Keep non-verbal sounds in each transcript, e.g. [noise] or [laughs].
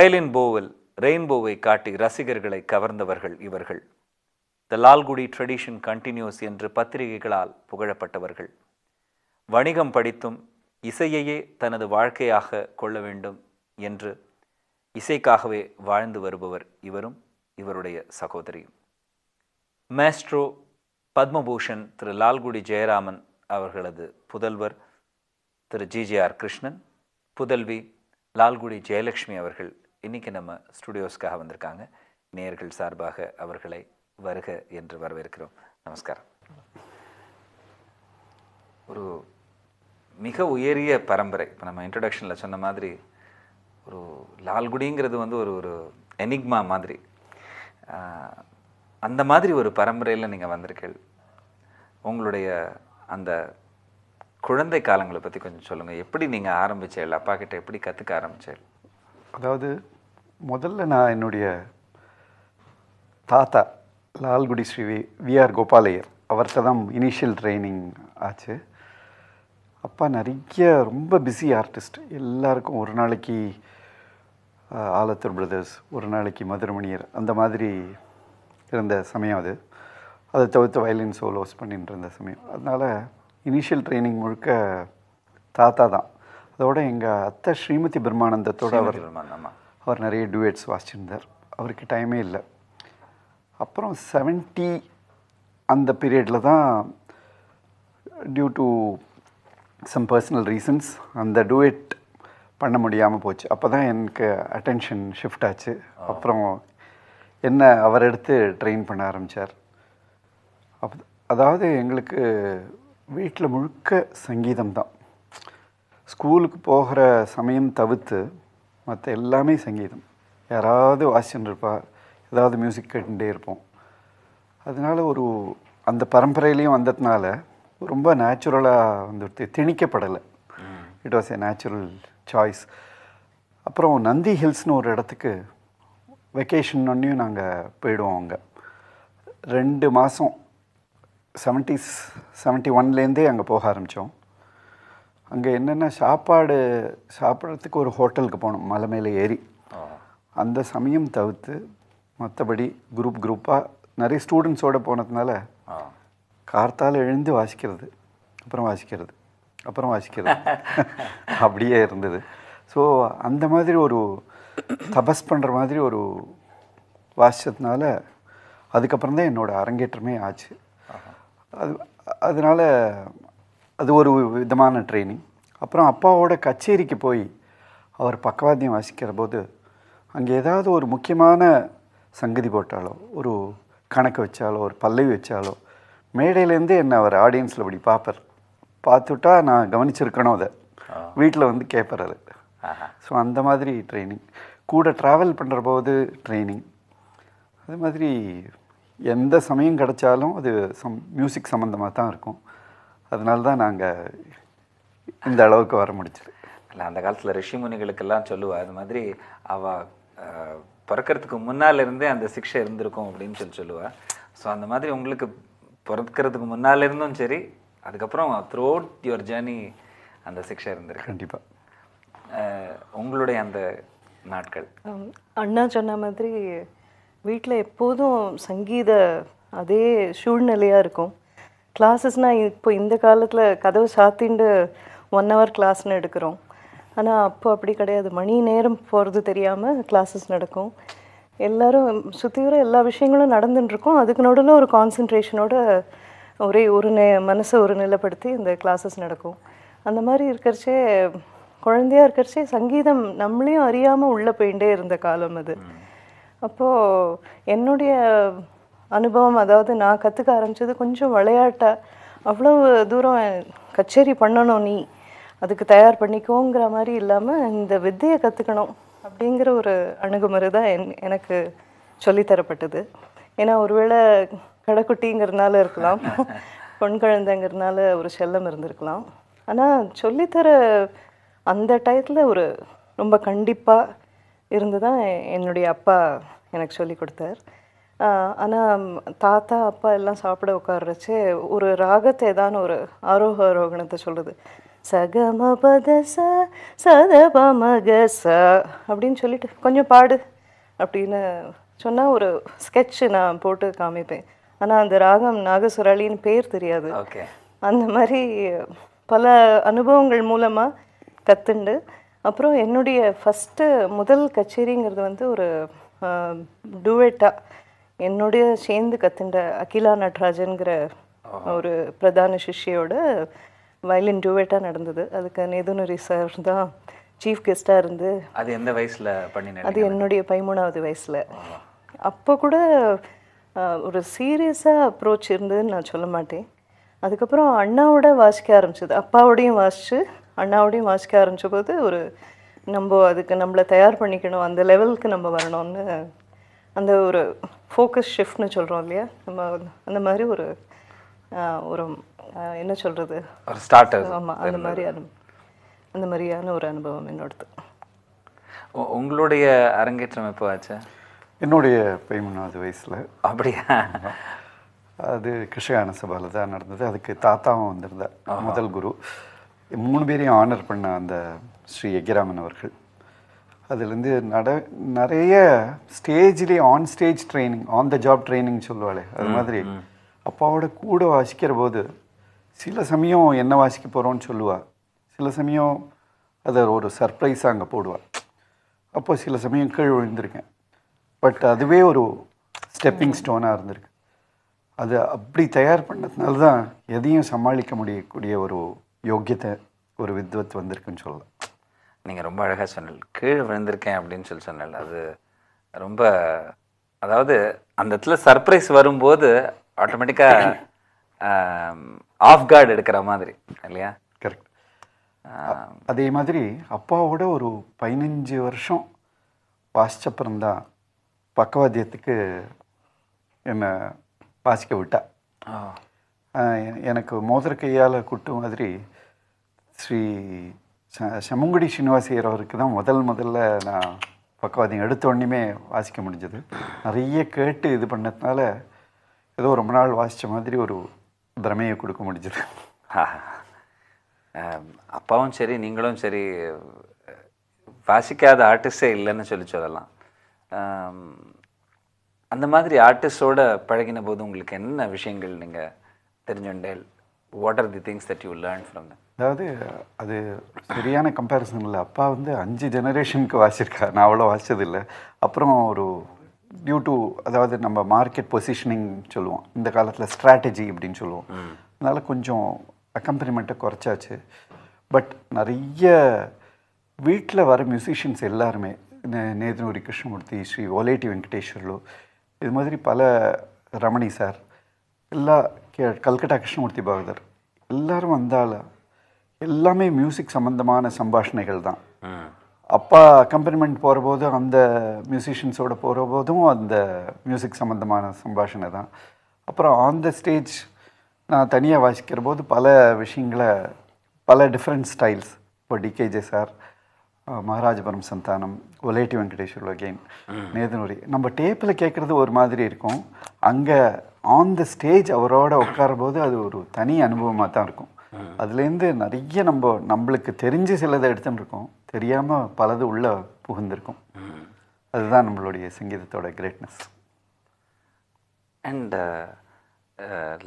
violin போவில் ரெயின்போவை காட்டி ரசிகர்களை கவர்ந்தவர்கள் இவர்கள் த லால்குடி ட்ரெடிஷன் கண்டினியூஸ் என்று பத்திரிகைகளால் புகழப்பட்டவர்கள் வணிகம் படித்தும் இசையையே தனது வாழ்க்கையாக கொள்ள வேண்டும் என்று இசைக்காகவே வாழ்ந்து வருபவர் இவரும் இவருடைய சகோதரியும் மேஸ்ட்ரோ பத்மபூஷன் திரு லால்குடி ஜெயராமன் அவர்களது புதல்வர் திரு ஜிஜிஆர் கிருஷ்ணன் புதல்வி லால்குடி ஜெயலட்சுமி அவர்கள் இன்றைக்கி நம்ம ஸ்டுடியோஸ்க்காக வந்திருக்காங்க நேர்கள் சார்பாக அவர்களை வருக என்று வரவேற்கிறோம் நமஸ்காரம் ஒரு மிக உயரிய பரம்பரை இப்போ நம்ம இன்ட்ரடக்ஷனில் சொன்ன மாதிரி ஒரு லால்குடிங்கிறது வந்து ஒரு ஒரு எனிக்மா மாதிரி அந்த மாதிரி ஒரு பரம்பரையில் நீங்கள் வந்திருக்கீள் உங்களுடைய அந்த குழந்தை காலங்களை பற்றி கொஞ்சம் சொல்லுங்கள் எப்படி நீங்கள் ஆரம்பிச்சேள் அப்பா கிட்ட எப்படி கற்றுக்க ஆரம்பிச்சேள் அதாவது முதல்ல நான் என்னுடைய தாத்தா லால்குடி ஸ்ரீ வி விஆர் கோபாலையர் அவர்கிட்ட தான் இனிஷியல் ட்ரைனிங் ஆச்சு அப்பா நிறைய ரொம்ப பிஸி ஆர்டிஸ்ட் எல்லாருக்கும் ஒரு நாளைக்கு ஆலத்தூர் பிரதர்ஸ் ஒரு நாளைக்கு மதுரமணியர் அந்த மாதிரி இருந்த சமயம் அது அதை தவிர்த்து வயலின் சோலோஸ் பண்ணிட்டு இருந்த சமயம் அதனால் இனிஷியல் ட்ரைனிங் முழுக்க தாத்தா தான் அதோட எங்கள் அத்தை ஸ்ரீமதி பிரம்மானந்தத்தோடு அவர் அவர் நிறைய டுவேட்ஸ் வாசிச்சிருந்தார் அவருக்கு டைமே இல்லை அப்புறம் செவன்ட்டி அந்த பீரியடில் தான் due to some personal reasons அந்த டுவேட் பண்ண முடியாமல் போச்சு அப்போ தான் எனக்கு அட்டென்ஷன் ஷிஃப்ட் ஆச்சு அப்புறம் என்ன அவர் எடுத்து ட்ரெயின் பண்ண ஆரம்பித்தார் அப் அதாவது எங்களுக்கு வீட்டில் முழுக்க சங்கீதம் தான் ஸ்கூலுக்கு போகிற சமயம் தவிர்த்து மற்ற எல்லாமே சங்கீதம் யாராவது வாசிச்சுட்டு இருப்பா ஏதாவது மியூசிக் கேட்டுகிட்டே இருப்போம் அதனால் ஒரு அந்த பரம்பரையிலையும் வந்ததுனால ரொம்ப நேச்சுரலாக வந்துட்டு திணிக்கப்படலை it was a natural choice அப்புறம் நந்தி ஹில்ஸ்னு ஒரு இடத்துக்கு வெக்கேஷன்னொன்னையும் நாங்கள் போயிடுவோம் அங்கே ரெண்டு மாதம் செவன்ட்டி செவன்ட்டி ஒன்லேருந்தே அங்கே போக ஆரம்பித்தோம் அங்கே என்னென்ன சாப்பாடு சாப்பிட்றதுக்கு ஒரு ஹோட்டலுக்கு போனோம் மலை மேலே ஏறி அந்த சமயம் தவிர்த்து மற்றபடி குரூப் குரூப்பாக நிறைய ஸ்டூடெண்ட்ஸோடு போனதுனால கார்த்தால் எழுந்து வாசிக்கிறது அப்புறம் வாசிக்கிறது அப்புறம் வாசிக்கிறது [laughs] அப்படியே இருந்தது ஸோ அந்த மாதிரி ஒரு தபஸ் பண்ணுற மாதிரி ஒரு வாசித்ததுனால அதுக்கப்புறம் தான் என்னோடய அரங்கேற்றமே ஆச்சு அது அதனால் அது ஒரு விதமான ட்ரைனிங் அப்புறம் அப்பாவோட கச்சேரிக்கு போய் அவர் பக்கவாத்தியம் வாசிக்கிற போது அங்கே ஏதாவது ஒரு முக்கியமான சங்கதி போட்டாலோ ஒரு கணக்கு வச்சாலோ ஒரு பல்லவி வச்சாலோ மேடையிலேருந்து என்னை அவர் ஆடியன்ஸில் அப்படி பார்ப்பார் பார்த்துட்டா நான் கவனிச்சிருக்கணும் அதை வீட்டில் வந்து கேட்பார் அது ஸோ அந்த மாதிரி ட்ரைனிங் கூட ட்ராவல் பண்ணுற போது ட்ரைனிங் அது மாதிரி எந்த சமயம் கிடைச்சாலும் அது சம் மியூசிக் சம்மந்தமாக தான் இருக்கும் அதனால தான் நாங்கள் இந்த அளவுக்கு வர முடிச்சது இல்லை அந்த காலத்தில் ரிஷிமுனிகளுக்கெல்லாம் சொல்லுவாள் அது மாதிரி அவ பிறக்கிறதுக்கு இருந்தே அந்த சிக்ஷை இருந்திருக்கும் அப்படின்னு சொல்லி சொல்லுவாள் ஸோ அந்த மாதிரி உங்களுக்கு பிறக்கிறதுக்கு இருந்தும் சரி அதுக்கப்புறம் த்ரூ அவுட் யுவர் ஜேர்னி அந்த சிக்ஷை இருந்திருக்கு கண்டிப்பாக உங்களுடைய அந்த நாட்கள் அண்ணா சொன்ன மாதிரி வீட்டில் எப்போதும் சங்கீத அதே சூழ்நிலையாக இருக்கும் கிளாஸஸ்னால் இப்போ இந்த காலத்தில் கதவு சாத்திண்டு ஒன் ஹவர் கிளாஸ்னு எடுக்கிறோம் ஆனால் அப்போ அப்படி கிடையாது மணி நேரம் போகிறது தெரியாமல் கிளாஸஸ் நடக்கும் எல்லோரும் சுற்றியோர எல்லா விஷயங்களும் நடந்துட்டுருக்கும் அதுக்கு நடுவில் ஒரு கான்சன்ட்ரேஷனோட ஒரே ஒரு நே மனசை ஒரு நிலைப்படுத்தி இந்த கிளாஸஸ் நடக்கும் அந்த மாதிரி இருக்கிறச்சே குழந்தையாக இருக்கிறச்சே சங்கீதம் நம்மளையும் அறியாமல் உள்ளே போயிட்டே இருந்த காலம் அது அப்போது என்னுடைய அனுபவம் அதாவது நான் கற்றுக்க ஆரம்பித்தது கொஞ்சம் விளையாட்டாக அவ்வளோ தூரம் கச்சேரி பண்ணணும் நீ அதுக்கு தயார் பண்ணிக்கோங்கிற மாதிரி இல்லாமல் இந்த வித்தையை கற்றுக்கணும் அப்படிங்கிற ஒரு அணுகுமுறை தான் என் எனக்கு சொல்லித்தரப்பட்டது ஏன்னா ஒருவேளை கடைக்குட்டிங்கிறதுனால இருக்கலாம் பொன் குழந்தைங்கிறதுனால ஒரு செல்லம் இருந்திருக்கலாம் ஆனால் சொல்லித்தர அந்த டயத்தில் ஒரு ரொம்ப கண்டிப்பாக இருந்து தான் என்னுடைய அப்பா எனக்கு சொல்லி கொடுத்தார் ஆனால் தாத்தா அப்பா எல்லாம் சாப்பிட உட்கார்றச்சு ஒரு ராகத்தை தான் ஒரு ஆரோக ரோகணத்தை சொல்லுது சகம பதச சதபமகச அப்படின்னு சொல்லிட்டு கொஞ்சம் பாடு அப்படின்னு சொன்னால் ஒரு ஸ்கெட்சு நான் போட்டு காமிப்பேன் ஆனால் அந்த ராகம் நாகசுராளின்னு பேர் தெரியாது ஓகே அந்த மாதிரி பல அனுபவங்கள் மூலமாக கற்றுண்டு அப்புறம் என்னுடைய ஃபஸ்ட்டு முதல் கச்சேரிங்கிறது வந்து ஒரு டுவேட்டாக என்னுடைய சேர்ந்து கத்துண்ட அகிலா நடராஜனுங்கிற ஒரு பிரதான சிஷ்யோட வயலின் டூவேட்டாக நடந்தது அதுக்கு நேதுனரி சார் தான் சீஃப் கெஸ்ட்டாக இருந்து அது எந்த வயசில் பண்ணி அது என்னுடைய பதிமூணாவது வயசில் அப்போ கூட ஒரு சீரியஸாக அப்ரோச் இருந்ததுன்னு நான் சொல்ல மாட்டேன் அதுக்கப்புறம் அண்ணாவோட வாசிக்க ஆரம்பிச்சது அப்பாவோடையும் வாசித்து அண்ணாவோடையும் வாசிக்க ஆரம்பித்த போது ஒரு நம்ம அதுக்கு நம்மளை தயார் பண்ணிக்கணும் அந்த லெவலுக்கு நம்ம வரணும்னு அந்த ஒரு ஃபோக்கஸ் ஷிஃப்ட்னு சொல்கிறோம் இல்லையா நம்ம அந்த மாதிரி ஒரு ஒரு என்ன சொல்கிறது ஸ்டார்ட் ஆமாம் அந்த மாதிரி அனு அந்த மாதிரியான ஒரு அனுபவம் என்னோடது உங்களுடைய அரங்கேற்றம் எப்போ ஆச்சு என்னுடைய பதிமூணாவது வயசில் அப்படியா அது கிருஷ்ணகான சபாவில் தான் நடந்தது அதுக்கு தாத்தாவும் வந்திருந்தார் முதல் குரு மூணு பேரையும் ஆனர் பண்ண அந்த ஸ்ரீ எக்கிராமன் அவர்கள் அதுலேருந்து நட நிறைய ஸ்டேஜ்லேயே on stage training on the job training சொல்லுவாளே அது மாதிரி அப்பாவோட கூட வாசிக்கிற போது சில சமயம் என்ன வாசிக்க போகிறோன்னு சொல்லுவாள் சில சமயம் அதை ஒரு சர்ப்ரைஸாக அங்கே போடுவாள் அப்போ சில சமயம் கீழ் விழுந்திருக்கேன் பட் அதுவே ஒரு ஸ்டெப்பிங் ஸ்டோனாக இருந்திருக்கு அது அப்படி தயார் பண்ணதுனால தான் எதையும் சமாளிக்க முடியக்கூடிய ஒரு யோக்கியத்தை ஒரு வித்வத் வந்திருக்குன்னு சொல்லலாம் நீங்கள் ரொம்ப அழகாக சொன்னல் கீழே விழுந்திருக்கேன் அப்படின்னு சொல்லி சொன்னல் அது ரொம்ப அதாவது அந்த இடத்துல சர்ப்ரைஸ் வரும்போது ஆட்டோமேட்டிக்காக ஆஃப் கார்டு எடுக்கிற மாதிரி இல்லையா கரெக்ட் அதே மாதிரி அப்பாவோட ஒரு பதினஞ்சு வருஷம் வாசிச்சப்புறம்தான் பக்கவாத்தியத்துக்கு என்னை வாசிக்க விட்டா எனக்கு மோதிர கையால் குட்டு மாதிரி ஸ்ரீ செமுங்குடி ஸ்ரீனிவாசியர் அவருக்கு தான் முதல் முதல்ல நான் பக்கவாதி எடுத்த உடனேமே வாசிக்க முடிஞ்சது நிறைய கேட்டு இது பண்ணதுனால ஏதோ ரொம்ப நாள் வாசித்த மாதிரி ஒரு திறமையை கொடுக்க முடிஞ்சது அப்பாவும் சரி நீங்களும் சரி வாசிக்காத ஆர்டிஸ்டே இல்லைன்னு சொல்லி சொல்லலாம் அந்த மாதிரி ஆர்டிஸ்டோட பழகின போது உங்களுக்கு என்ன விஷயங்கள் நீங்கள் தெரிஞ்சுண்டேல் what are the things that you learn from them அதாவது அது சரியான கம்பேரிசன் இல்லை அப்பா வந்து அஞ்சு ஜெனரேஷனுக்கு வாசிச்சிருக்காரு நான் அவ்வளோ வாசிச்சதில்லை அப்புறம் ஒரு டியூ டு அதாவது நம்ம மார்க்கெட் பொசிஷனிங் சொல்லுவோம் இந்த காலத்தில் ஸ்ட்ராட்டஜி அப்படின்னு சொல்லுவோம் அதனால் கொஞ்சம் அக்கம்பனிமெண்ட்டை குறைச்சாச்சு பட் நிறைய வீட்டில் வர மியூசிஷியன்ஸ் எல்லாருமே நேதனூரி கிருஷ்ணமூர்த்தி ஸ்ரீ ஓலேட்டி வெங்கடேஸ்வர்லு இது மாதிரி பல ரமணி சார் எல்லா கல்கட்டா கிருஷ்ணமூர்த்தி பகதர் எல்லோரும் வந்தாலும் எல்லாமே மியூசிக் சம்மந்தமான சம்பாஷணைகள் தான் அப்பா போகிற போகிறபோது அந்த மியூசிஷியன்ஸோட போகிற போதும் அந்த மியூசிக் சம்மந்தமான சம்பாஷணை தான் அப்புறம் ஆன் த ஸ்டேஜ் நான் தனியாக வாசிக்கிற போது பல விஷயங்களை பல டிஃப்ரெண்ட் ஸ்டைல்ஸ் இப்போ TKJ sir Maharajapuram Santhanam Voleti Venkateswar again Nedunuri நம்ம டேப்பில் கேட்குறது ஒரு மாதிரி இருக்கும் அங்கே ஆன் த ஸ்டேஜ் அவரோட போது அது ஒரு தனி அனுபவமாக தான் இருக்கும் அதுலேருந்து நிறைய நம்ம நம்மளுக்கு தெரிஞ்சு சிலதை எடுத்துகிட்டு இருக்கோம் தெரியாமல் பலது உள்ளே புகுந்திருக்கும் அதுதான் நம்மளுடைய சங்கீதத்தோட கிரேட்னஸ் அண்ட்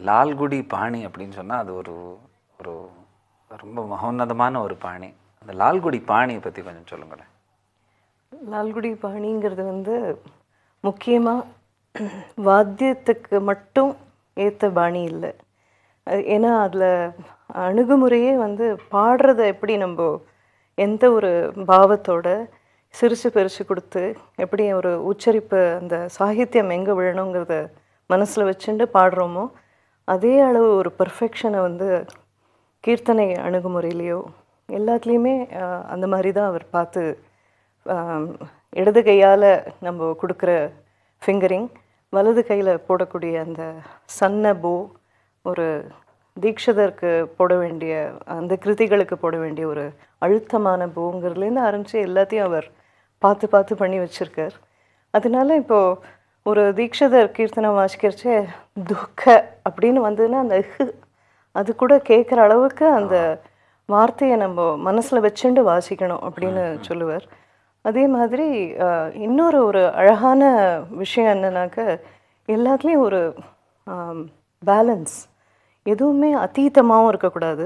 லால்குடி பாணி அப்படின்னு சொன்னால் அது ஒரு ஒரு ரொம்ப மகோன்னதமான ஒரு பாணி அந்த லால்குடி பாணியை பற்றி கொஞ்சம் சொல்லுங்களேன் லால்குடி பாணிங்கிறது வந்து முக்கியமாக வாத்தியத்துக்கு மட்டும் ஏற்ற பாணி இல்லை ஏன்னா அதில் அணுகுமுறையே வந்து பாடுறத எப்படி நம்ம எந்த ஒரு பாவத்தோடு சிரித்து பிரித்து கொடுத்து எப்படி ஒரு உச்சரிப்பு அந்த சாகித்யம் எங்கே விழணுங்கிறத மனசில் வச்சுட்டு பாடுறோமோ அதே அளவு ஒரு பர்ஃபெக்ஷனை வந்து கீர்த்தனை அணுகுமுறையிலையோ எல்லாத்துலேயுமே அந்த மாதிரி தான் அவர் பார்த்து இடது கையால் நம்ம கொடுக்குற ஃபிங்கரிங் வலது கையில் போடக்கூடிய அந்த சன்ன போ ஒரு தீட்சிதருக்கு போட வேண்டிய அந்த கிருதிகளுக்கு போட வேண்டிய ஒரு அழுத்தமான பூங்கிறதுலேருந்து ஆரம்பித்து எல்லாத்தையும் அவர் பார்த்து பார்த்து பண்ணி வச்சுருக்கார் அதனால இப்போது ஒரு தீட்சிதர் கீர்த்தனை வாசிக்கிறச்சே துக்க அப்படின்னு வந்ததுன்னா அந்த ஹு அது கூட கேட்குற அளவுக்கு அந்த வார்த்தையை நம்ம மனசில் வச்சுண்டு வாசிக்கணும் அப்படின்னு சொல்லுவார் அதே மாதிரி இன்னொரு ஒரு அழகான விஷயம் என்னன்னாக்க எல்லாத்துலேயும் ஒரு பேலன்ஸ் எதுவுமே அத்தீத்தமாகவும் இருக்கக்கூடாது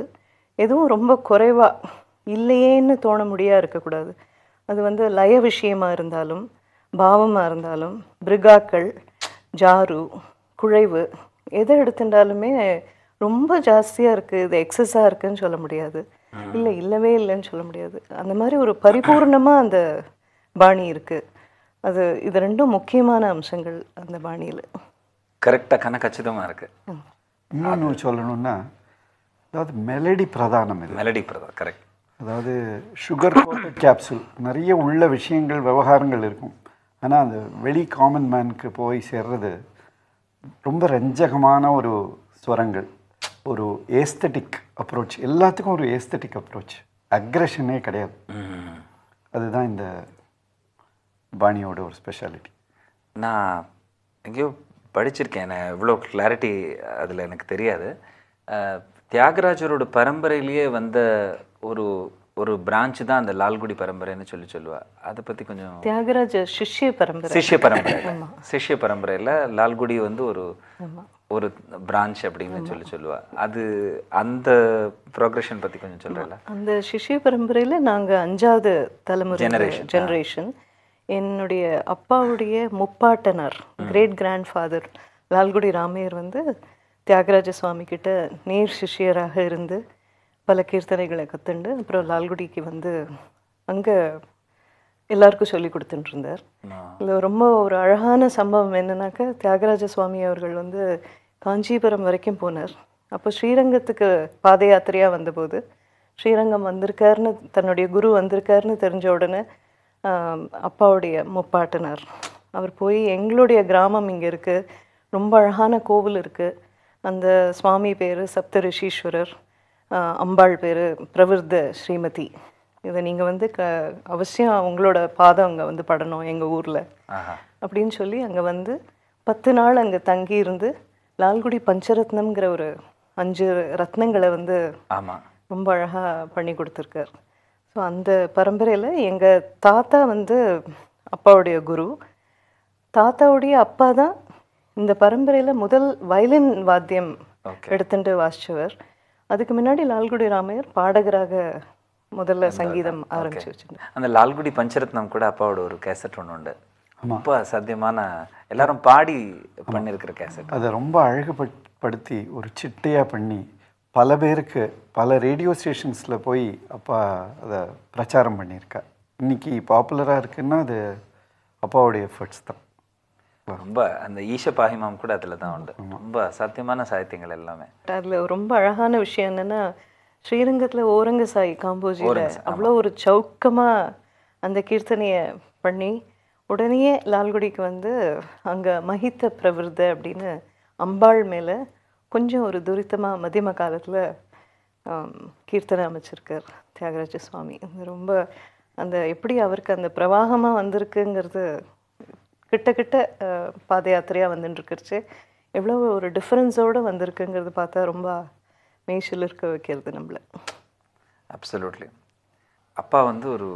எதுவும் ரொம்ப குறைவாக இல்லையேன்னு தோண முடியா இருக்கக்கூடாது அது வந்து லய விஷயமாக இருந்தாலும் பாவமாக இருந்தாலும் பிரிகாக்கள் ஜாரு குழைவு எதை எடுத்துட்டாலுமே ரொம்ப ஜாஸ்தியாக இருக்குது இது எக்ஸஸாக இருக்குதுன்னு சொல்ல முடியாது இல்லை இல்லவே இல்லைன்னு சொல்ல முடியாது அந்த மாதிரி ஒரு பரிபூர்ணமாக அந்த பாணி இருக்குது அது இது ரெண்டும் முக்கியமான அம்சங்கள் அந்த பாணியில் கரெக்டாக கணக்கு இருக்குது இன்னொன்று சொல்லணும்னா அதாவது மெலடி பிரதானம் இது மெலடி பிரதானம் கரெக்ட் அதாவது சுகர் கோட்டட் கேப்சூல் நிறைய உள்ள விஷயங்கள் விவகாரங்கள் இருக்கும் ஆனால் அந்த வெளி காமன் மேனுக்கு போய் சேர்றது ரொம்ப ரஞ்சகமான ஒரு ஸ்வரங்கள் ஒரு ஏஸ்தட்டிக் அப்ரோச் எல்லாத்துக்கும் ஒரு ஏஸ்தட்டிக் அப்ரோச் அக்ரஷனே கிடையாது அதுதான் இந்த பாணியோட ஒரு ஸ்பெஷாலிட்டி நான் எங்கேயோ படிச்சிருக்கேன் நான் இவ்வளோ கிளாரிட்டி அதில் எனக்கு தெரியாது தியாகராஜரோட பரம்பரையிலேயே வந்த ஒரு ஒரு பிரான்ச்சு தான் அந்த லால்குடி பரம்பரைன்னு சொல்லி சொல்லுவா அதை பற்றி கொஞ்சம் தியாகராஜ சிஷ்ய பரம்பரை சிஷ்ய பரம்பரை சிஷ்ய பரம்பரையில் லால்குடி வந்து ஒரு ஒரு பிரான்ச் அப்படின்னு சொல்லி சொல்லுவா அது அந்த ப்ரோக்ரஷன் பற்றி கொஞ்சம் சொல்கிறல அந்த சிஷ்ய பரம்பரையில் நாங்கள் அஞ்சாவது தலைமுறை ஜெனரேஷன் ஜெனரேஷன் என்னுடைய அப்பாவுடைய முப்பாட்டனர் great grandfather Lalgudi Ramaiyer வந்து தியாகராஜ சுவாமி கிட்ட நேர் சிஷியராக இருந்து பல கீர்த்தனைகளை கற்றுண்டு அப்புறம் லால்குடிக்கு வந்து அங்கே எல்லாருக்கும் சொல்லி கொடுத்துட்டு இருந்தார் இதில் ரொம்ப ஒரு அழகான சம்பவம் என்னன்னாக்கா தியாகராஜ சுவாமி அவர்கள் வந்து காஞ்சிபுரம் வரைக்கும் போனார் அப்போ ஸ்ரீரங்கத்துக்கு பாத யாத்திரையாக வந்தபோது ஸ்ரீரங்கம் வந்திருக்காருன்னு தன்னுடைய குரு வந்திருக்காருன்னு தெரிஞ்ச உடனே அப்பாவுடைய முப்பாட்டினர் அவர் போய் எங்களுடைய கிராமம் இங்கே இருக்குது ரொம்ப அழகான கோவில் இருக்குது அந்த சுவாமி பேர் சப்த ரிஷீஸ்வரர் அம்பாள் பேர் பிரவிர்த ஸ்ரீமதி இதை நீங்கள் வந்து க அவசியம் அவங்களோட பாதம் அங்கே வந்து படணும் எங்கள் ஊரில் அப்படின்னு சொல்லி அங்கே வந்து பத்து நாள் அங்கே தங்கி இருந்து லால்குடி பஞ்சரத்னம்ங்கிற ஒரு அஞ்சு ரத்னங்களை வந்து ரொம்ப அழகாக பண்ணி கொடுத்துருக்கார் அந்த பரம்பரையில் எங்கள் தாத்தா வந்து அப்பாவுடைய குரு தாத்தாவுடைய அப்பா தான் இந்த பரம்பரையில் முதல் வயலின் வாத்தியம் எடுத்துட்டு வாசிச்சவர் அதுக்கு முன்னாடி லால்குடி ராமையர் பாடகராக முதல்ல சங்கீதம் ஆரம்பிச்சு வச்சுருந்தேன் அந்த லால்குடி பஞ்சரத்னம் கூட அப்பாவோட ஒரு கேசட் ஒன்று உண்டு ரொம்ப சத்தியமான எல்லாரும் பாடி பண்ணியிருக்கிற கேசட் அதை ரொம்ப அழகுபடுத்தி ஒரு சிட்டையாக பண்ணி பல பேருக்கு பல ரேடியோ ஸ்டேஷன்ஸில் போய் அப்பா அதை பிரச்சாரம் பண்ணியிருக்கார் இன்றைக்கி பாப்புலராக இருக்குன்னா அது அப்பாவுடைய எஃபர்ட்ஸ் தான் ரொம்ப அந்த ஈஷ பாகிமாம் கூட அதில் தான் உண்டு ரொம்ப சத்தியமான சாகித்யங்கள் எல்லாமே அதில் ரொம்ப அழகான விஷயம் என்னென்னா ஸ்ரீரங்கத்தில் ஓரங்க சாய் காம்போஜி அவ்வளோ ஒரு சௌக்கமாக அந்த கீர்த்தனையை பண்ணி உடனே லால்குடிக்கு வந்து அங்கே மஹித்த பிரவிருத அப்படின்னு அம்பாள் மேலே கொஞ்சம் ஒரு துரிதமாக மதியம காலத்தில் கீர்த்தனை அமைச்சிருக்கார் தியாகராஜ சுவாமி ரொம்ப அந்த எப்படி அவருக்கு அந்த பிரவாகமாக வந்திருக்குங்கிறது கிட்ட கிட்ட பாத யாத்திரையாக வந்துட்டுருக்குருச்சு எவ்வளோ ஒரு டிஃப்ரென்ஸோடு வந்திருக்குங்கிறது பார்த்தா ரொம்ப மேய்ச்சல் இருக்க வைக்கிறது நம்மளை அப்சல்யூட்லி அப்பா வந்து ஒரு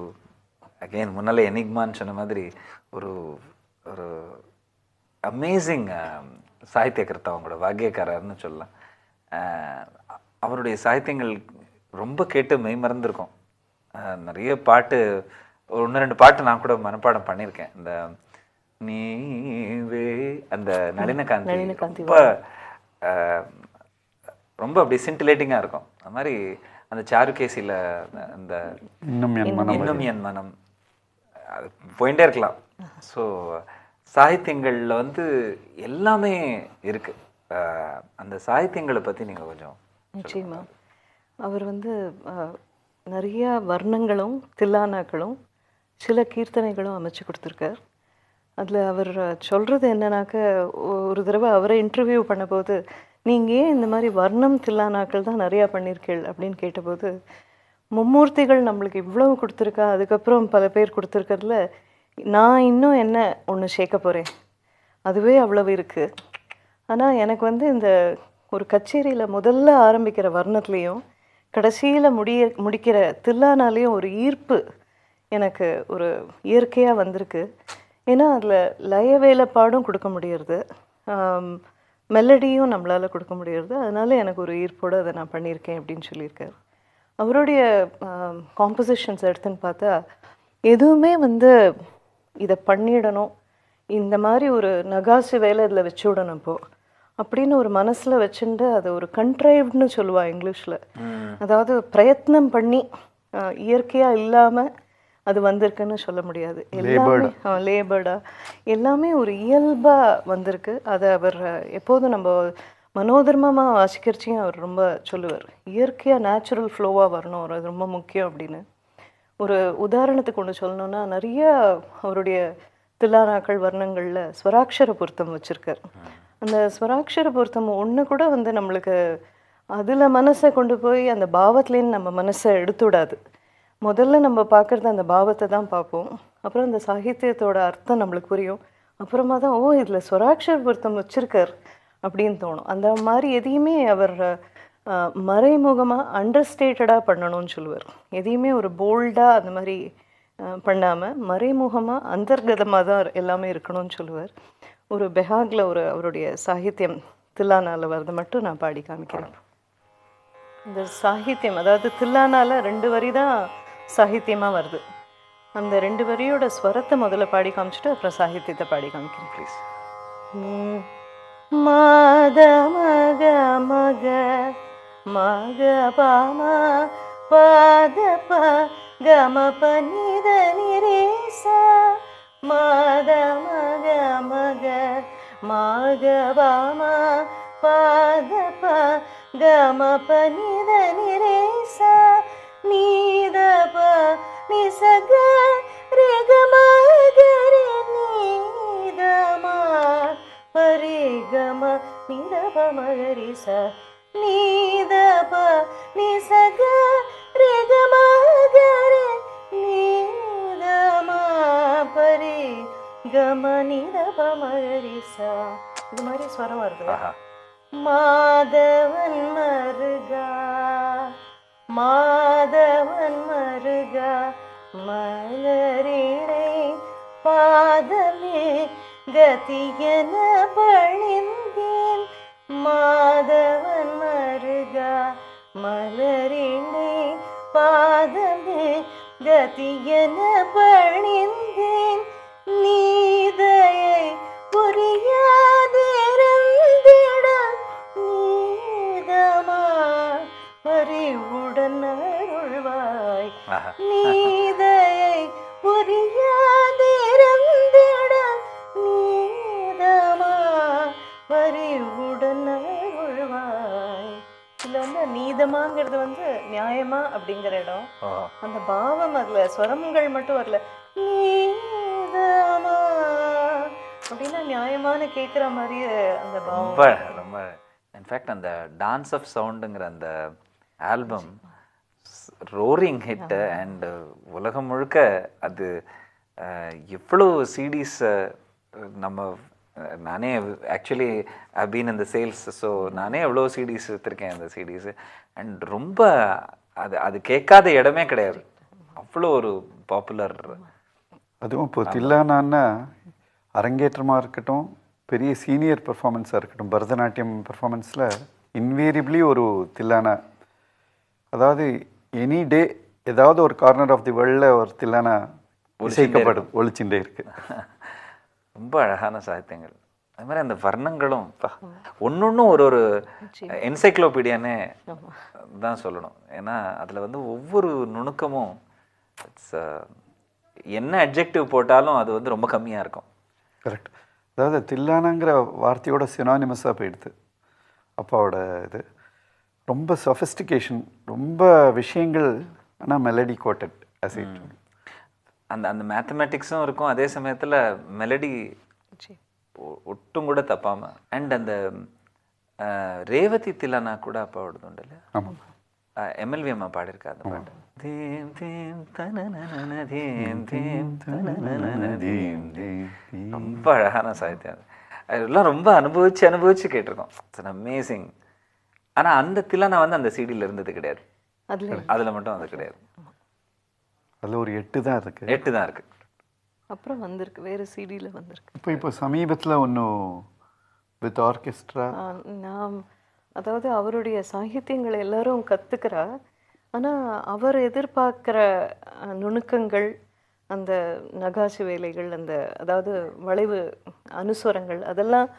அகெயின் முன்னால் எனிக்மான்னு சொன்ன மாதிரி ஒரு ஒரு அமேசிங் um, சாகித்யகர்த்தா அவங்களோட வாக்கியக்காரர்னு சொல்லலாம் அவருடைய சாகித்யங்கள் ரொம்ப கேட்டு மெய்மறந்துருக்கும் நிறைய பாட்டு ஒரு ஒன்று ரெண்டு பாட்டு நான் கூட மனப்பாடம் பண்ணியிருக்கேன் இந்த நீவே அந்த நளினகாந்தி ரொம்ப ரொம்ப அப்படி சிண்டிலேட்டிங்காக இருக்கும் அது மாதிரி அந்த சாருகேசியில் அந்த இன்னும் என் மனம் இன்னும் என் மனம் அது போயிட்டே இருக்கலாம் ஸோ சாகித்யங்களில் வந்து எல்லாமே இருக்குது அந்த சாகித்யங்களை பற்றி நீங்கள் கொஞ்சம் நிச்சயமாக அவர் வந்து நிறைய வர்ணங்களும் தில்லானாக்களும் சில கீர்த்தனைகளும் அமைச்சு கொடுத்துருக்கார் அதில் அவர் சொல்கிறது என்னன்னாக்க ஒரு தடவை அவரை இன்டர்வியூ பண்ணும்போது நீங்கள் ஏன் இந்த மாதிரி வர்ணம் தில்லானாக்கள் தான் நிறையா பண்ணியிருக்கீள் அப்படின்னு கேட்டபோது மும்மூர்த்திகள் நம்மளுக்கு இவ்வளவு கொடுத்துருக்கா அதுக்கப்புறம் பல பேர் கொடுத்துருக்கறதுல நான் இன்னும் என்ன ஒன்று சேர்க்க போகிறேன் அதுவே அவ்வளவு இருக்குது ஆனால் எனக்கு வந்து இந்த ஒரு கச்சேரியில் முதல்ல ஆரம்பிக்கிற வர்ணத்துலேயும் கடைசியில் முடிய முடிக்கிற தில்லானாலேயும் ஒரு ஈர்ப்பு எனக்கு ஒரு இயற்கையாக வந்திருக்கு ஏன்னா அதில் லய வேலைப்பாடும் கொடுக்க முடியறது மெலடியும் நம்மளால் கொடுக்க முடியறது அதனால் எனக்கு ஒரு ஈர்ப்போடு அதை நான் பண்ணியிருக்கேன் அப்படின்னு சொல்லியிருக்காரு அவருடைய காம்போசிஷன்ஸ் எடுத்துன்னு பார்த்தா எதுவுமே வந்து இதை பண்ணிடணும் இந்த மாதிரி ஒரு நகாசு வேலை இதில் வச்சு விடணும் இப்போ அப்படின்னு ஒரு மனசில் வச்சுட்டு அது ஒரு கண்ட்ரைவ்னு சொல்லுவாள் இங்கிலீஷில் அதாவது பிரயத்னம் பண்ணி இயற்கையாக இல்லாமல் அது வந்திருக்குன்னு சொல்ல முடியாது எல்லாமே லேபர்டாக எல்லாமே ஒரு இயல்பாக வந்திருக்கு அதை அவர் எப்போதும் நம்ம மனோதர்மமாக வாசிக்கிறச்சியும் அவர் ரொம்ப சொல்லுவார் இயற்கையாக நேச்சுரல் ஃப்ளோவாக வரணும் அது ரொம்ப முக்கியம் அப்படின்னு ஒரு உதாரணத்துக்கு ஒன்று சொல்லணும்னா நிறைய அவருடைய தில்லானாக்கள் வர்ணங்களில் ஸ்வராட்சர பொருத்தம் வச்சுருக்கார் அந்த ஸ்வராட்சர பொருத்தம் ஒன்று கூட வந்து நம்மளுக்கு அதில் மனசை கொண்டு போய் அந்த பாவத்துலேன்னு நம்ம மனசை எடுத்துவிடாது முதல்ல நம்ம பார்க்குறது அந்த பாவத்தை தான் பார்ப்போம் அப்புறம் அந்த சாகித்யத்தோட அர்த்தம் நம்மளுக்கு புரியும் அப்புறமா தான் ஓ இதில் ஸ்வராட்சர பொருத்தம் வச்சுருக்கார் அப்படின்னு தோணும் அந்த மாதிரி எதையுமே அவர் மறைமுகமாக அண்டர்ஸ்டேட்டடாக பண்ணணும்னு சொல்லுவார் எதையுமே ஒரு போல்டாக அந்த மாதிரி பண்ணாமல் மறைமுகமாக அந்தர்கதமாக தான் எல்லாமே இருக்கணும்னு சொல்லுவார் ஒரு பெஹாகில் ஒரு அவருடைய சாகித்யம் தில்லானாவில் வரது மட்டும் நான் பாடி காமிக்கிறேன் இந்த சாகித்யம் அதாவது தில்லானாவில் ரெண்டு வரி தான் சாகித்யமாக வருது அந்த ரெண்டு வரியோட ஸ்வரத்தை முதல்ல பாடி காமிச்சிட்டு அப்புறம் சாகித்யத்தை பாடி காமிக்கிறேன் ப்ளீஸ் மாத மக மக माग पादपा गमपनिधनि रे सा माध मग मग मागमपनिधनि रे सा निदस रे ग मे निदमा रे गम निद रे நீதப நிசக ரிகமகர நீதமா பரி கம நிதப மகரிசா இது மாதிரி ஸ்வரம் வருது மாதவன் மருகா மாதவன் மருகா மலரிடை பாதமே கதியன பணிந்தேன் மாதவன் மருகா மலரினே பாதமே கதியன பணிந்த கீதமாங்கிறது வந்து நியாயமா அப்படிங்கிற இடம் அந்த பாவம் அதுல ஸ்வரங்கள் மட்டும் வரல அப்படின்னா நியாயமான கேட்குற மாதிரி அந்த பாவம் ரொம்ப ரொம்ப இன்ஃபேக்ட் அந்த டான்ஸ் ஆஃப் சவுண்டுங்கிற அந்த ஆல்பம் ரோரிங் ஹிட்டு அண்டு உலகம் முழுக்க அது எவ்வளோ சீடிஸை நம்ம நானே ஆக்சுவலி பீன் இந்த சேல்ஸ் ஸோ நானே எவ்வளோ சிடிஸ் விற்றுருக்கேன் அந்த சிடிஸ் அண்ட் ரொம்ப அது அது கேட்காத இடமே கிடையாது அவ்வளோ ஒரு பாப்புலர் அதுவும் இப்போ தில்லானா அரங்கேற்றமாக இருக்கட்டும் பெரிய சீனியர் பர்ஃபார்மன்ஸாக இருக்கட்டும் பரதநாட்டியம் பர்ஃபார்மன்ஸில் இன்வேரியபிளி ஒரு தில்லானா அதாவது எனி டே ஏதாவது ஒரு கார்னர் ஆஃப் தி வேர்ல்டில் ஒரு தில்லானா இசைக்கப்படும் ஒழிச்சுட்டே இருக்குது [laughs] ரொம்ப அழகான சாகித்யங்கள் அது மாதிரி அந்த வர்ணங்களும் ஒன்றும் ஒரு ஒரு என்சைக்ளோபீடியானே தான் சொல்லணும் ஏன்னா அதில் வந்து ஒவ்வொரு நுணுக்கமும் இட்ஸ் uh, என்ன அப்ஜெக்டிவ் போட்டாலும் அது வந்து ரொம்ப கம்மியாக இருக்கும் கரெக்ட் அதாவது தில்லானங்கிற வார்த்தையோட சினானிமஸாக போயிடுது அப்பாவோட இது ரொம்ப சொஃபிஸ்டிகேஷன் ரொம்ப விஷயங்கள் ஆனால் மெலடி கோட்டட் அசைட் அந்த அந்த மேத்தமேட்டிக்ஸும் இருக்கும் அதே சமயத்தில் மெலடி ஒட்டும் கூட தப்பாமல் அண்ட் அந்த ரேவதி திலானா கூட அப்பா உண்டு இல்லையா எம்எல்வி அம்மா பாடியிருக்கா அந்த பாட்டு தேம் தேம் தன தேம் தேம் தன தேம் தேம் ரொம்ப அழகான சாகித்யம் அதெல்லாம் ரொம்ப அனுபவிச்சு அனுபவிச்சு கேட்டிருக்கோம் இட்ஸ் அமேசிங் ஆனால் அந்த திலானா வந்து அந்த சீடியில் இருந்தது கிடையாது அதில் மட்டும் அது கிடையாது அதில் ஒரு எட்டு தான் இருக்குது எட்டு தான் இருக்குது அப்புறம் வந்திருக்கு வேறு சிடியில் வந்திருக்கு இப்போ இப்போ சமீபத்தில் ஒன்றும் வித் ஆர்கெஸ்ட்ரா நான் அதாவது அவருடைய சாகித்யங்களை எல்லாரும் கற்றுக்கிறா ஆனால் அவர் எதிர்பார்க்குற நுணுக்கங்கள் அந்த நகாசு வேலைகள் அந்த அதாவது வளைவு அனுசரங்கள் அதெல்லாம்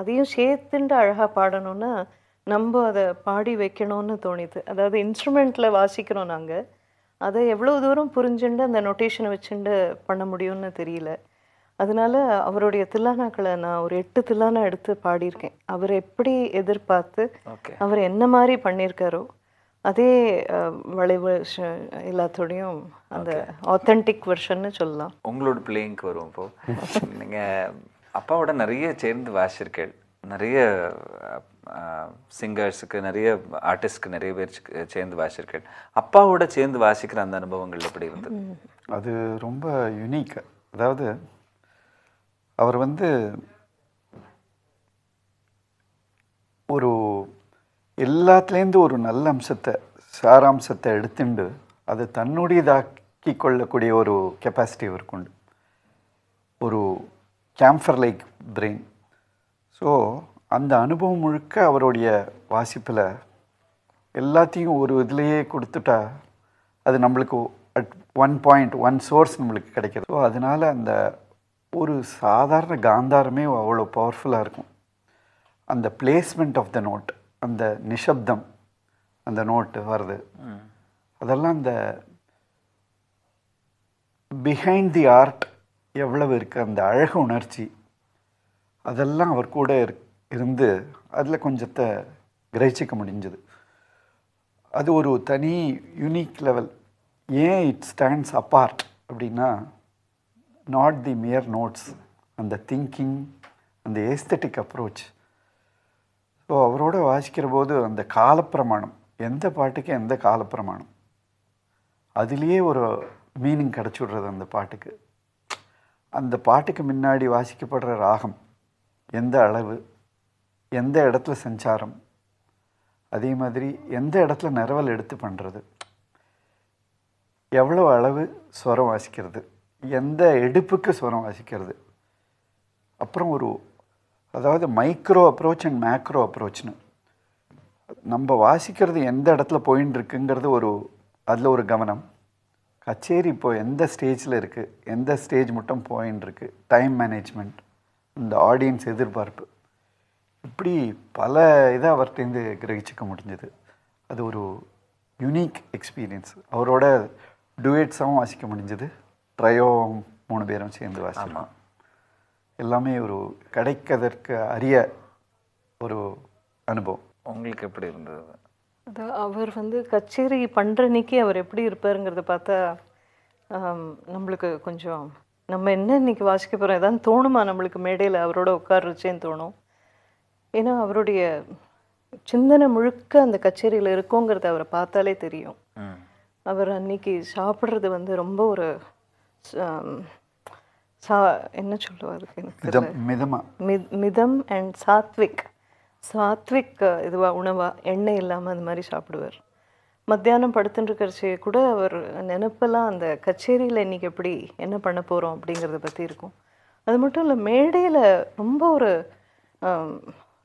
அதையும் சேர்த்துண்டு அழகாக பாடணும்னா நம்ம அதை பாடி வைக்கணும்னு தோணிது அதாவது இன்ஸ்ட்ருமெண்ட்டில் வாசிக்கிறோம் நாங்கள் அதை எவ்வளோ தூரம் புரிஞ்சுண்டு அந்த நொட்டேஷனை வச்சுண்டு பண்ண முடியும்னு தெரியல அதனால அவருடைய தில்லானாக்களை நான் ஒரு எட்டு தில்லானா எடுத்து பாடியிருக்கேன் அவர் எப்படி எதிர்பார்த்து அவர் என்ன மாதிரி பண்ணியிருக்காரோ அதே வளைவு எல்லாத்தோடையும் அந்த ஆத்தென்டிக் வெர்ஷன்னு சொல்லலாம் உங்களோட பிளேயிங்க்கு வரும் இப்போ நீங்கள் அப்பாவோட நிறைய சேர்ந்து வாசிருக்கேள் நிறைய சிங்கர்ஸுக்கு நிறைய ஆர்டிஸ்ட்க்கு நிறைய பேர் சேர்ந்து வாசிச்சிருக்கேன் அப்பாவோட சேர்ந்து வாசிக்கிற அந்த அனுபவங்கள் எப்படி இருந்தது அது ரொம்ப யுனிக் அதாவது அவர் வந்து ஒரு எல்லாத்துலேருந்து ஒரு நல்ல அம்சத்தை சாராம்சத்தை எடுத்துண்டு அதை தன்னுடையதாக்கி கொள்ளக்கூடிய ஒரு கெப்பாசிட்டி அவருக்குண்டு ஒரு கேம்ஃபர் லைக் பிரெயின் ஸோ அந்த அனுபவம் முழுக்க அவருடைய வாசிப்பில் எல்லாத்தையும் ஒரு இதுலேயே கொடுத்துட்டா அது நம்மளுக்கு at one point one source நம்மளுக்கு கிடைக்கிறது ஸோ அதனால் அந்த ஒரு சாதாரண காந்தாரமே அவ்வளோ பவர்ஃபுல்லாக இருக்கும் அந்த பிளேஸ்மெண்ட் ஆஃப் த நோட் அந்த நிஷப்தம் அந்த நோட்டு வருது அதெல்லாம் அந்த பிஹைண்ட் தி ஆர்ட் எவ்வளவு இருக்குது அந்த அழகு உணர்ச்சி அதெல்லாம் அவர் கூட இருக்கு இருந்து அதில் கொஞ்சத்தை கிரகிச்சிக்க முடிஞ்சது அது ஒரு தனி யூனிக் லெவல் ஏன் இட் ஸ்டாண்ட்ஸ் அப்பார்ட் அப்படின்னா நாட் தி மியர் நோட்ஸ் அந்த திங்கிங் அந்த ஏஸ்தட்டிக் அப்ரோச் ஸோ அவரோட வாசிக்கிற போது அந்த காலப்பிரமாணம் எந்த பாட்டுக்கு எந்த காலப்பிரமாணம் அதுலேயே ஒரு மீனிங் கிடச்சி அந்த பாட்டுக்கு அந்த பாட்டுக்கு முன்னாடி வாசிக்கப்படுற ராகம் எந்த அளவு எந்த இடத்துல சஞ்சாரம் அதே மாதிரி எந்த இடத்துல நிறவல் எடுத்து பண்ணுறது எவ்வளோ அளவு ஸ்வரம் வாசிக்கிறது எந்த எடுப்புக்கு ஸ்வரம் வாசிக்கிறது அப்புறம் ஒரு அதாவது மைக்ரோ அப்ரோச் அண்ட் மேக்ரோ அப்ரோச்னு நம்ம வாசிக்கிறது எந்த இடத்துல போயின்னு இருக்குங்கிறது ஒரு அதில் ஒரு கவனம் கச்சேரி இப்போ எந்த ஸ்டேஜில் இருக்குது எந்த ஸ்டேஜ் மட்டும் போயின்னு இருக்குது டைம் மேனேஜ்மெண்ட் இந்த ஆடியன்ஸ் எதிர்பார்ப்பு இப்படி பல இதை அவர்கிட்டேருந்து கிரகிச்சிக்க முடிஞ்சது அது ஒரு யூனிக் எக்ஸ்பீரியன்ஸ் அவரோட டுவேட்ஸாகவும் வாசிக்க முடிஞ்சது ட்ரையோ மூணு பேரும் சேர்ந்து வாசிக்கலாம் எல்லாமே ஒரு கிடைக்கதற்கு அரிய ஒரு அனுபவம் உங்களுக்கு எப்படி இருந்தது அது அவர் வந்து கச்சேரி பண்ணுறன்னைக்கு அவர் எப்படி இருப்பாருங்கிறத பார்த்தா நம்மளுக்கு கொஞ்சம் நம்ம என்ன இன்னைக்கு வாசிக்க போகிறோம் ஏதாவது தோணுமா நம்மளுக்கு மேடையில் அவரோட உட்காருச்சேன்னு தோணும் ஏன்னா அவருடைய சிந்தனை முழுக்க அந்த கச்சேரியில் இருக்கோங்கிறது அவரை பார்த்தாலே தெரியும் அவர் அன்னைக்கு சாப்பிட்றது வந்து ரொம்ப ஒரு சா என்ன சொல்லுவார் மிதம் மிதம் அண்ட் சாத்விக் சாத்விக் இதுவா உணவா எண்ணெய் இல்லாமல் அந்த மாதிரி சாப்பிடுவார் மத்தியானம் படுத்துட்டுருக்கிறச்சியை கூட அவர் நினப்பெல்லாம் அந்த கச்சேரியில் இன்னைக்கு எப்படி என்ன பண்ண போகிறோம் அப்படிங்கிறத பற்றி இருக்கும் அது மட்டும் இல்லை மேடையில் ரொம்ப ஒரு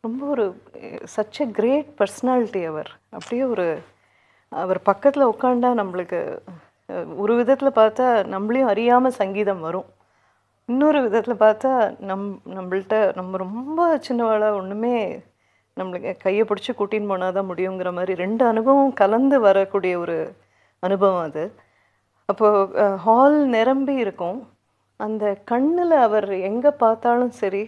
ரொம்ப ஒரு சச் எ கிரேட் பர்சனாலிட்டி அவர் அப்படியே ஒரு அவர் பக்கத்தில் உட்காண்டா நம்மளுக்கு ஒரு விதத்தில் பார்த்தா நம்மளையும் அறியாமல் சங்கீதம் வரும் இன்னொரு விதத்தில் பார்த்தா நம் நம்மள்கிட்ட நம்ம ரொம்ப சின்னவாளாக ஒன்றுமே நம்மளுக்கு கையை பிடிச்சி கூட்டின்னு போனால் தான் முடியுங்கிற மாதிரி ரெண்டு அனுபவம் கலந்து வரக்கூடிய ஒரு அனுபவம் அது அப்போது ஹால் நிரம்பி இருக்கும் அந்த கண்ணில் அவர் எங்கே பார்த்தாலும் சரி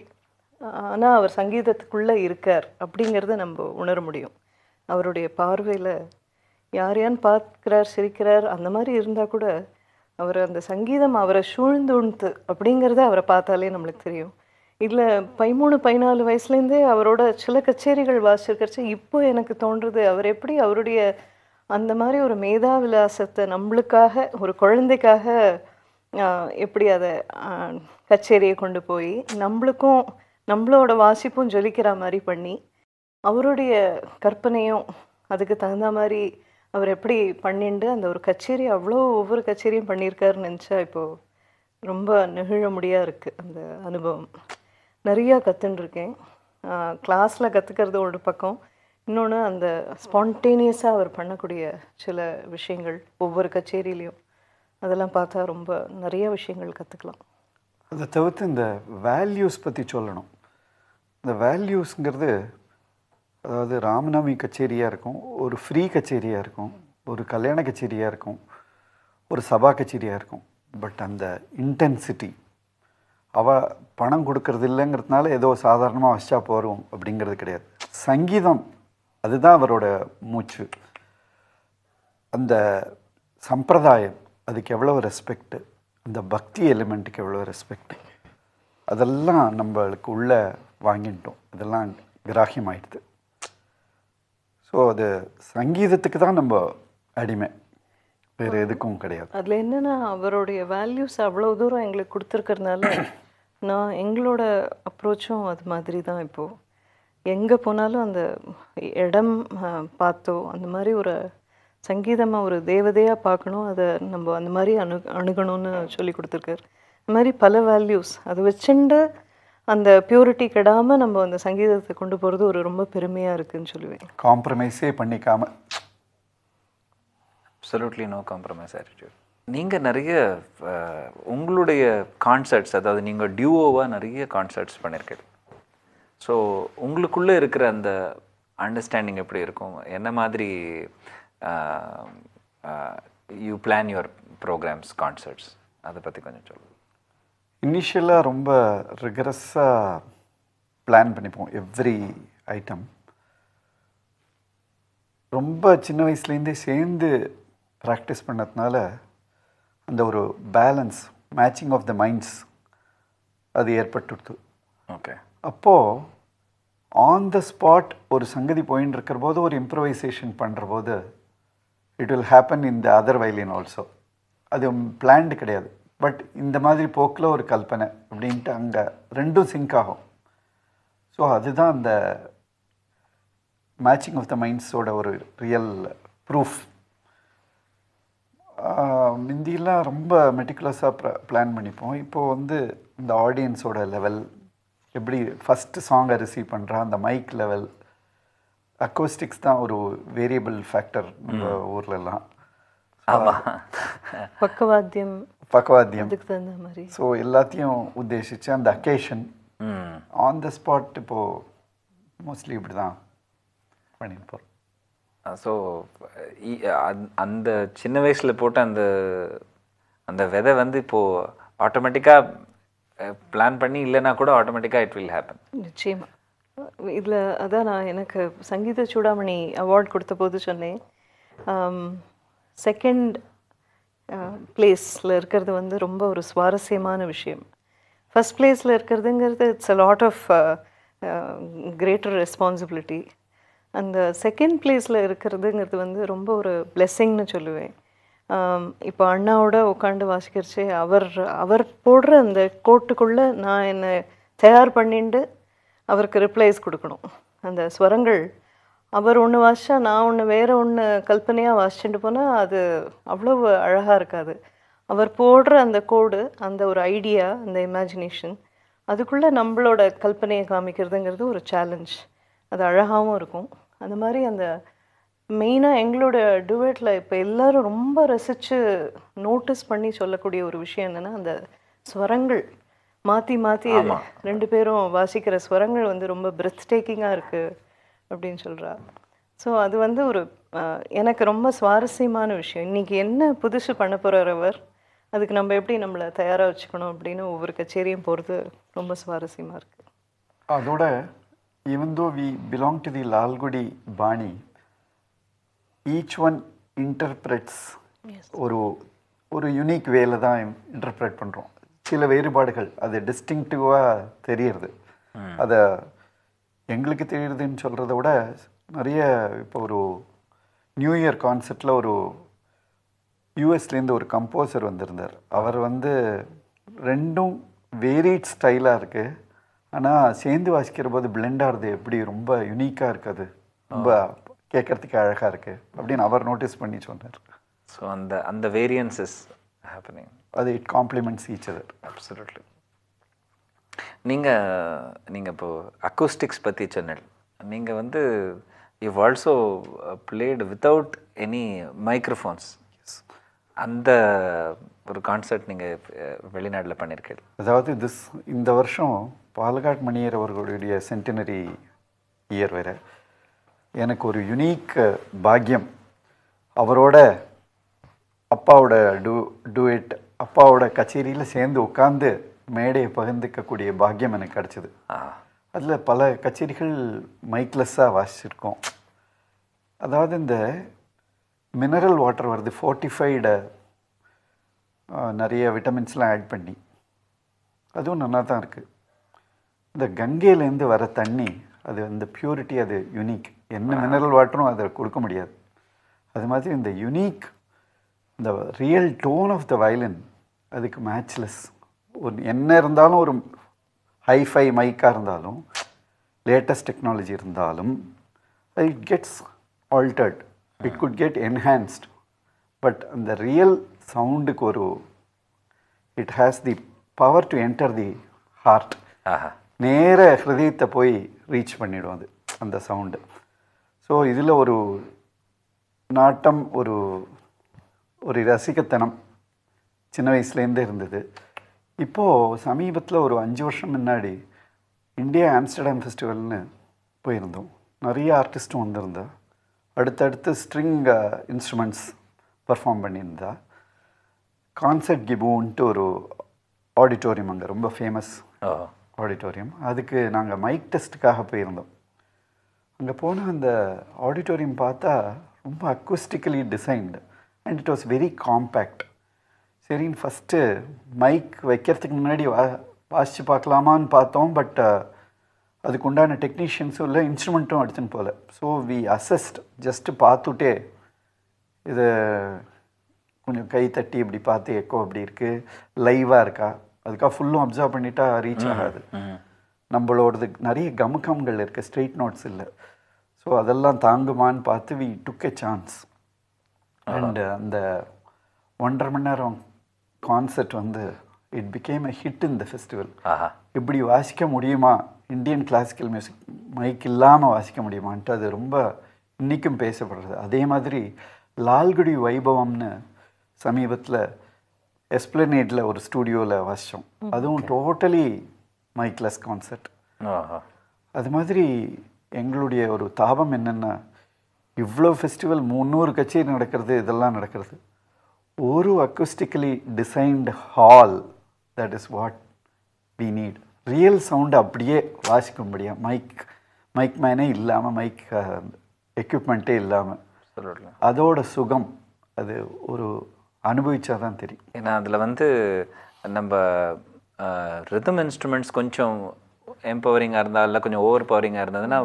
ஆனால் அவர் சங்கீதத்துக்குள்ளே இருக்கார் அப்படிங்கிறத நம்ம உணர முடியும் அவருடைய பார்வையில் யார் யான்னு பார்க்குறார் சிரிக்கிறார் அந்த மாதிரி இருந்தால் கூட அவர் அந்த சங்கீதம் அவரை சூழ்ந்து சூழ்ந்துண்டு அப்படிங்கிறத அவரை பார்த்தாலே நம்மளுக்கு தெரியும் இல்லை பதிமூணு பதினாலு வயசுலேருந்தே அவரோட சில கச்சேரிகள் வாசிச்சிருக்கிறச்சு இப்போ எனக்கு தோன்றுறது அவர் எப்படி அவருடைய அந்த மாதிரி ஒரு மேதா விலாசத்தை நம்மளுக்காக ஒரு குழந்தைக்காக எப்படி அதை கச்சேரியை கொண்டு போய் நம்மளுக்கும் நம்மளோட வாசிப்பும் ஜொலிக்கிற மாதிரி பண்ணி அவருடைய கற்பனையும் அதுக்கு தகுந்த மாதிரி அவர் எப்படி பண்ணிண்டு அந்த ஒரு கச்சேரி அவ்வளோ ஒவ்வொரு கச்சேரியும் பண்ணியிருக்காருன்னு நினச்சா இப்போது ரொம்ப நெகிழ முடியாக இருக்குது அந்த அனுபவம் நிறையா கற்றுன்ருக்கேன் கிளாஸில் கற்றுக்கிறது ஒரு பக்கம் இன்னொன்று அந்த ஸ்பான்டேனியஸாக அவர் பண்ணக்கூடிய சில விஷயங்கள் ஒவ்வொரு கச்சேரியிலையும் அதெல்லாம் பார்த்தா ரொம்ப நிறைய விஷயங்கள் கற்றுக்கலாம் அதை தவிர்த்து இந்த வேல்யூஸ் பற்றி சொல்லணும் இந்த வேல்யூஸுங்கிறது அதாவது ராமநவமி கச்சேரியாக இருக்கும் ஒரு ஃப்ரீ கச்சேரியாக இருக்கும் ஒரு கல்யாண கச்சேரியாக இருக்கும் ஒரு சபா கச்சேரியாக இருக்கும் பட் அந்த இன்டென்சிட்டி அவள் பணம் கொடுக்கறது இல்லைங்கிறதுனால ஏதோ சாதாரணமாக வச்சா போகிறோம் அப்படிங்கிறது கிடையாது சங்கீதம் அதுதான் அவரோட மூச்சு அந்த சம்பிரதாயம் அதுக்கு எவ்வளோ ரெஸ்பெக்ட் அந்த பக்தி எலிமெண்ட்டுக்கு எவ்வளோ ரெஸ்பெக்ட் அதெல்லாம் நம்மளுக்கு உள்ள வாங்கிட்டோம் இதெல்லாம் கிராகியம் ஆயிடுது ஸோ அது சங்கீதத்துக்கு தான் நம்ம அடிமை வேறு எதுக்கும் கிடையாது அதில் என்னென்னா அவருடைய வேல்யூஸ் அவ்வளோ தூரம் எங்களுக்கு கொடுத்துருக்கறதுனால நான் எங்களோட அப்ரோச்சும் அது மாதிரி தான் இப்போது எங்கே போனாலும் அந்த இடம் பார்த்தோ அந்த மாதிரி ஒரு சங்கீதமாக ஒரு தேவதையாக பார்க்கணும் அதை நம்ம அந்த மாதிரி அணு அணுகணும்னு சொல்லி கொடுத்துருக்காரு இந்த மாதிரி பல வேல்யூஸ் அதை வச்சுண்டு அந்த பியூரிட்டி கெடாமல் நம்ம அந்த சங்கீதத்தை கொண்டு போகிறது ஒரு ரொம்ப பெருமையாக இருக்குதுன்னு சொல்லுவேன் காம்ப்ரமைஸே பண்ணிக்காம அப்சல்யூட்லி நோ காம்ப்ரமைஸ் ஆட்டிடியூட் நீங்கள் நிறைய உங்களுடைய கான்சர்ட்ஸ் அதாவது நீங்கள் டியூவோவாக நிறைய கான்சர்ட்ஸ் பண்ணியிருக்கீங்க ஸோ உங்களுக்குள்ளே இருக்கிற அந்த அண்டர்ஸ்டாண்டிங் எப்படி இருக்கும் என்ன மாதிரி you plan your programmes concerts அதை பற்றி கொஞ்சம் சொல்லுங்கள் இனிஷியலாக ரொம்ப ரிகரஸாக பிளான் பண்ணிப்போம் எவ்ரி ஐட்டம் ரொம்ப சின்ன வயசுலேருந்தே சேர்ந்து ப்ராக்டிஸ் பண்ணதுனால அந்த ஒரு balance matching of the minds அது ஏற்பட்டுடுது ஓகே அப்போது ஆன் த ஸ்பாட் ஒரு சங்கதி போயின்னு இருக்கிற போது ஒரு இம்ப்ரவைசேஷன் பண்ணுற போது it will happen in the other violin also அது பிளான்டு கிடையாது பட் இந்த மாதிரி போக்கில் ஒரு கல்பனை அப்படின்ட்டு அங்கே ரெண்டும் சிங்க் ஆகும் ஸோ அதுதான் அந்த மேட்சிங் ஆஃப் த மைண்ட்ஸோட ஒரு ரியல் ப்ரூஃப் முந்தியெல்லாம் ரொம்ப மெட்டிகுலஸாக ப்ள பிளான் பண்ணிப்போம் இப்போது வந்து இந்த ஆடியன்ஸோட லெவல் எப்படி ஃபஸ்ட்டு சாங்கை ரிசீவ் பண்ணுறா அந்த மைக் லெவல் அக்கோஸ்டிக்ஸ் தான் ஒரு வேரியபிள் ஃபேக்டர் நம்ம ஊர்லலாம் பக்கவாத்தியம் பக்கவாத்தியம் ஸோ எல்லாத்தையும் உத்தேசித்து அந்த அக்கேஷன் ஆன் த ஸ்பாட் இப்போது மோஸ்ட்லி இப்படி தான் பண்ணிட்டு போகிறோம் ஸோ அந்த சின்ன வயசில் போட்ட அந்த அந்த விதை வந்து இப்போது ஆட்டோமேட்டிக்காக பிளான் பண்ணி இல்லைனா கூட ஆட்டோமேட்டிக்காக இட் வில் ஹேப்பன் நிச்சயமாக இதில் அதான் நான் எனக்கு சங்கீத சூடாமணி அவார்ட் கொடுத்த போது சொன்னேன் செகண்ட் பிளேஸில் இருக்கிறது வந்து ரொம்ப ஒரு சுவாரஸ்யமான விஷயம் ஃபஸ்ட் பிளேஸில் இருக்கிறதுங்கிறது it's a lot of greater responsibility அந்த செகண்ட் பிளேஸில் இருக்கிறதுங்கிறது வந்து ரொம்ப ஒரு பிளெஸ்ஸிங்னு சொல்லுவேன் இப்போ அண்ணாவோட உட்காந்து வாசிக்கிறச்சு அவர் அவர் போடுற அந்த கோட்டுக்குள்ளே நான் என்னை தயார் பண்ணிட்டு அவருக்கு ரிப்ளைஸ் கொடுக்கணும் அந்த ஸ்வரங்கள் அவர் ஒன்று வாசிச்சா நான் ஒன்று வேறு ஒன்று கல்பனையாக வாசிச்சுட்டு போனால் அது அவ்வளோ அழகாக இருக்காது அவர் போடுற அந்த கோடு அந்த ஒரு ஐடியா அந்த இமேஜினேஷன் அதுக்குள்ளே நம்மளோட கல்பனையை காமிக்கிறதுங்கிறது ஒரு சேலஞ்ச் அது அழகாகவும் இருக்கும் அந்த மாதிரி அந்த மெயினாக எங்களோட டுவேட்டில் இப்போ எல்லோரும் ரொம்ப ரசித்து நோட்டீஸ் பண்ணி சொல்லக்கூடிய ஒரு விஷயம் என்னென்னா அந்த ஸ்வரங்கள் மாற்றி மாற்றி ரெண்டு பேரும் வாசிக்கிற ஸ்வரங்கள் வந்து ரொம்ப பிரெத் டேக்கிங்காக இருக்குது அப்படின்னு சொல்கிறார் ஸோ அது வந்து ஒரு எனக்கு ரொம்ப சுவாரஸ்யமான விஷயம் இன்றைக்கி என்ன புதுசு பண்ண போகிறார் அவர் அதுக்கு நம்ம எப்படி நம்மளை தயாராக வச்சுக்கணும் அப்படின்னு ஒவ்வொரு கச்சேரியும் போகிறது ரொம்ப சுவாரஸ்யமாக இருக்குது அதோட even though we belong to the Lalgudi பாணி ஈச் ஒன் இன்டர்பிரட்ஸ் ஒரு ஒரு யுனிக் வேல தான் இன்டர்பிரேட் பண்ணுறோம் சில வேறுபாடுகள் அது டிஸ்டிங்டிவாக தெரியறது அதை எங்களுக்கு தெரியுதுன்னு சொல்கிறத விட நிறைய இப்போ ஒரு நியூ இயர் கான்செர்ட்டில் ஒரு யூஎஸ்லேருந்து ஒரு கம்போசர் வந்திருந்தார் அவர் வந்து ரெண்டும் வேரியட் ஸ்டைலாக இருக்குது ஆனால் சேர்ந்து வாசிக்கிற போது பிளெண்ட் ஆகிறது எப்படி ரொம்ப யுனிக்காக இருக்குது ரொம்ப கேட்குறதுக்கு அழகாக இருக்குது அப்படின்னு அவர் நோட்டீஸ் பண்ணி சொன்னார் ஸோ அந்த அந்த வேரியன்சஸ் ஹேப்பனிங் அது it complements each other absolutely நீங்கள் நீங்கள் இப்போது அக்கூஸ்டிக்ஸ் பற்றி சொன்னல் நீங்கள் வந்து இவ் also played without any microphones அந்த ஒரு கான்சர்ட் நீங்கள் uh, வெளிநாட்டில் பண்ணியிருக்கீங்க அதாவது திஸ் இந்த வருஷம் பாலகாட் மணியர் அவர்களுடைய சென்டினரி இயர் வேறு எனக்கு ஒரு யுனீக் uh, பாக்கியம் அவரோட அப்பாவோட டூ டூ இட் அப்பாவோட கச்சேரியில் சேர்ந்து உட்காந்து மேடையை பகிர்ந்துக்கக்கூடிய பாக்கியம் எனக்கு கிடச்சிது அதில் பல கச்சேரிகள் மைக்லெஸ்ஸாக வாசிச்சிருக்கோம் அதாவது இந்த மினரல் வாட்டர் வருது ஃபோர்ட்டிஃபைடு நிறைய விட்டமின்ஸ்லாம் ஆட் பண்ணி அதுவும் நல்லா தான் இருக்குது இந்த கங்கையிலேருந்து வர தண்ணி அது அந்த பியூரிட்டி அது யுனீக் என்ன மினரல் வாட்டரும் அதை கொடுக்க முடியாது அது மாதிரி இந்த யுனீக் இந்த real tone of the violin அதுக்கு மேட்ச்லெஸ் ஒரு என்ன இருந்தாலும் ஒரு ஹைஃபை மைக்காக இருந்தாலும் லேட்டஸ்ட் டெக்னாலஜி இருந்தாலும் it gets altered it could get enhanced but அந்த ரியல் சவுண்டுக்கு ஒரு it has the power to enter the heart நேர ஹிருதயத்தை போய் ரீச் பண்ணிவிடும் அது அந்த சவுண்டு ஸோ இதில் ஒரு நாட்டம் ஒரு ஒரு ரசிகத்தனம் சின்ன வயசுலேருந்தே இருந்தது இப்போது சமீபத்தில் ஒரு அஞ்சு வருஷம் முன்னாடி இந்தியா ஆம்ஸ்டர்டாம் ஃபெஸ்டிவல்னு போயிருந்தோம் நிறைய ஆர்டிஸ்ட்டும் வந்திருந்தா அடுத்தடுத்து ஸ்ட்ரிங் இன்ஸ்ட்ருமெண்ட்ஸ் பர்ஃபார்ம் பண்ணியிருந்தா கான்சர்ட் கிபூன்ட்டு ஒரு ஆடிட்டோரியம் அங்கே ரொம்ப ஃபேமஸ் ஆடிட்டோரியம் அதுக்கு நாங்கள் மைக் டெஸ்ட்டுக்காக போயிருந்தோம் அங்கே போன அந்த ஆடிட்டோரியம் பார்த்தா ரொம்ப acoustically designed and it was very compact சரின்னு ஃபஸ்ட்டு மைக் வைக்கிறதுக்கு முன்னாடி வா வாசித்து பார்க்கலாமான்னு பார்த்தோம் பட் uh, அதுக்கு உண்டான டெக்னீஷியன்ஸும் இல்லை இன்ஸ்ட்ருமெண்ட்டும் அடிச்சுன்னு போகல ஸோ வி அசஸ்ட் ஜஸ்ட்டு பார்த்துட்டே இது கொஞ்சம் கை தட்டி இப்படி பார்த்து எக்கோ அப்படி இருக்குது லைவாக இருக்கா அதுக்காக ஃபுல்லும் அப்சர்வ் பண்ணிட்டா ரீச் ஆகாது நம்மளோடது நிறைய கமுகம்கள் இருக்குது ஸ்ட்ரெயிட் நோட்ஸ் இல்லை ஸோ அதெல்லாம் தாங்குமான்னு பார்த்து we took a chance and அந்த ஒன்றரை மணி நேரம் கான்செர்ட் வந்து இட் பிகேம் எ ஹிட் இந்த ஃபெஸ்டிவல் இப்படி வாசிக்க முடியுமா இந்தியன் கிளாசிக்கல் மியூசிக் மைக் இல்லாமல் வாசிக்க முடியுமான்ட்டு அது ரொம்ப இன்றைக்கும் பேசப்படுறது அதே மாதிரி லால்குடி வைபவம்னு சமீபத்தில் எஸ்பிளனேடில் ஒரு ஸ்டூடியோவில் வாசித்தோம் அதுவும் டோட்டலி மைக்லெஸ் கான்செர்ட் அது மாதிரி எங்களுடைய ஒரு தாபம் என்னென்னா இவ்வளோ ஃபெஸ்டிவல் முந்நூறு கச்சேரி நடக்கிறது இதெல்லாம் நடக்கிறது ஒரு acoustically designed hall that is what we need real sound அப்படியே வாசிக்க முடியும் மைக் மைக் மேனே இல்லாமல் மைக் எக்யூப்மெண்ட்டே uh, இல்லாமல் அதோட சுகம் அது ஒரு அனுபவிச்சா தான் தெரியும் ஏன்னா அதில் வந்து நம்ம ரிதம் uh, இன்ஸ்ட்ருமெண்ட்ஸ் கொஞ்சம் எம்பவரிங்காக இருந்தால் இல்லை கொஞ்சம் ஓவர் பவரிங்காக இருந்ததுன்னா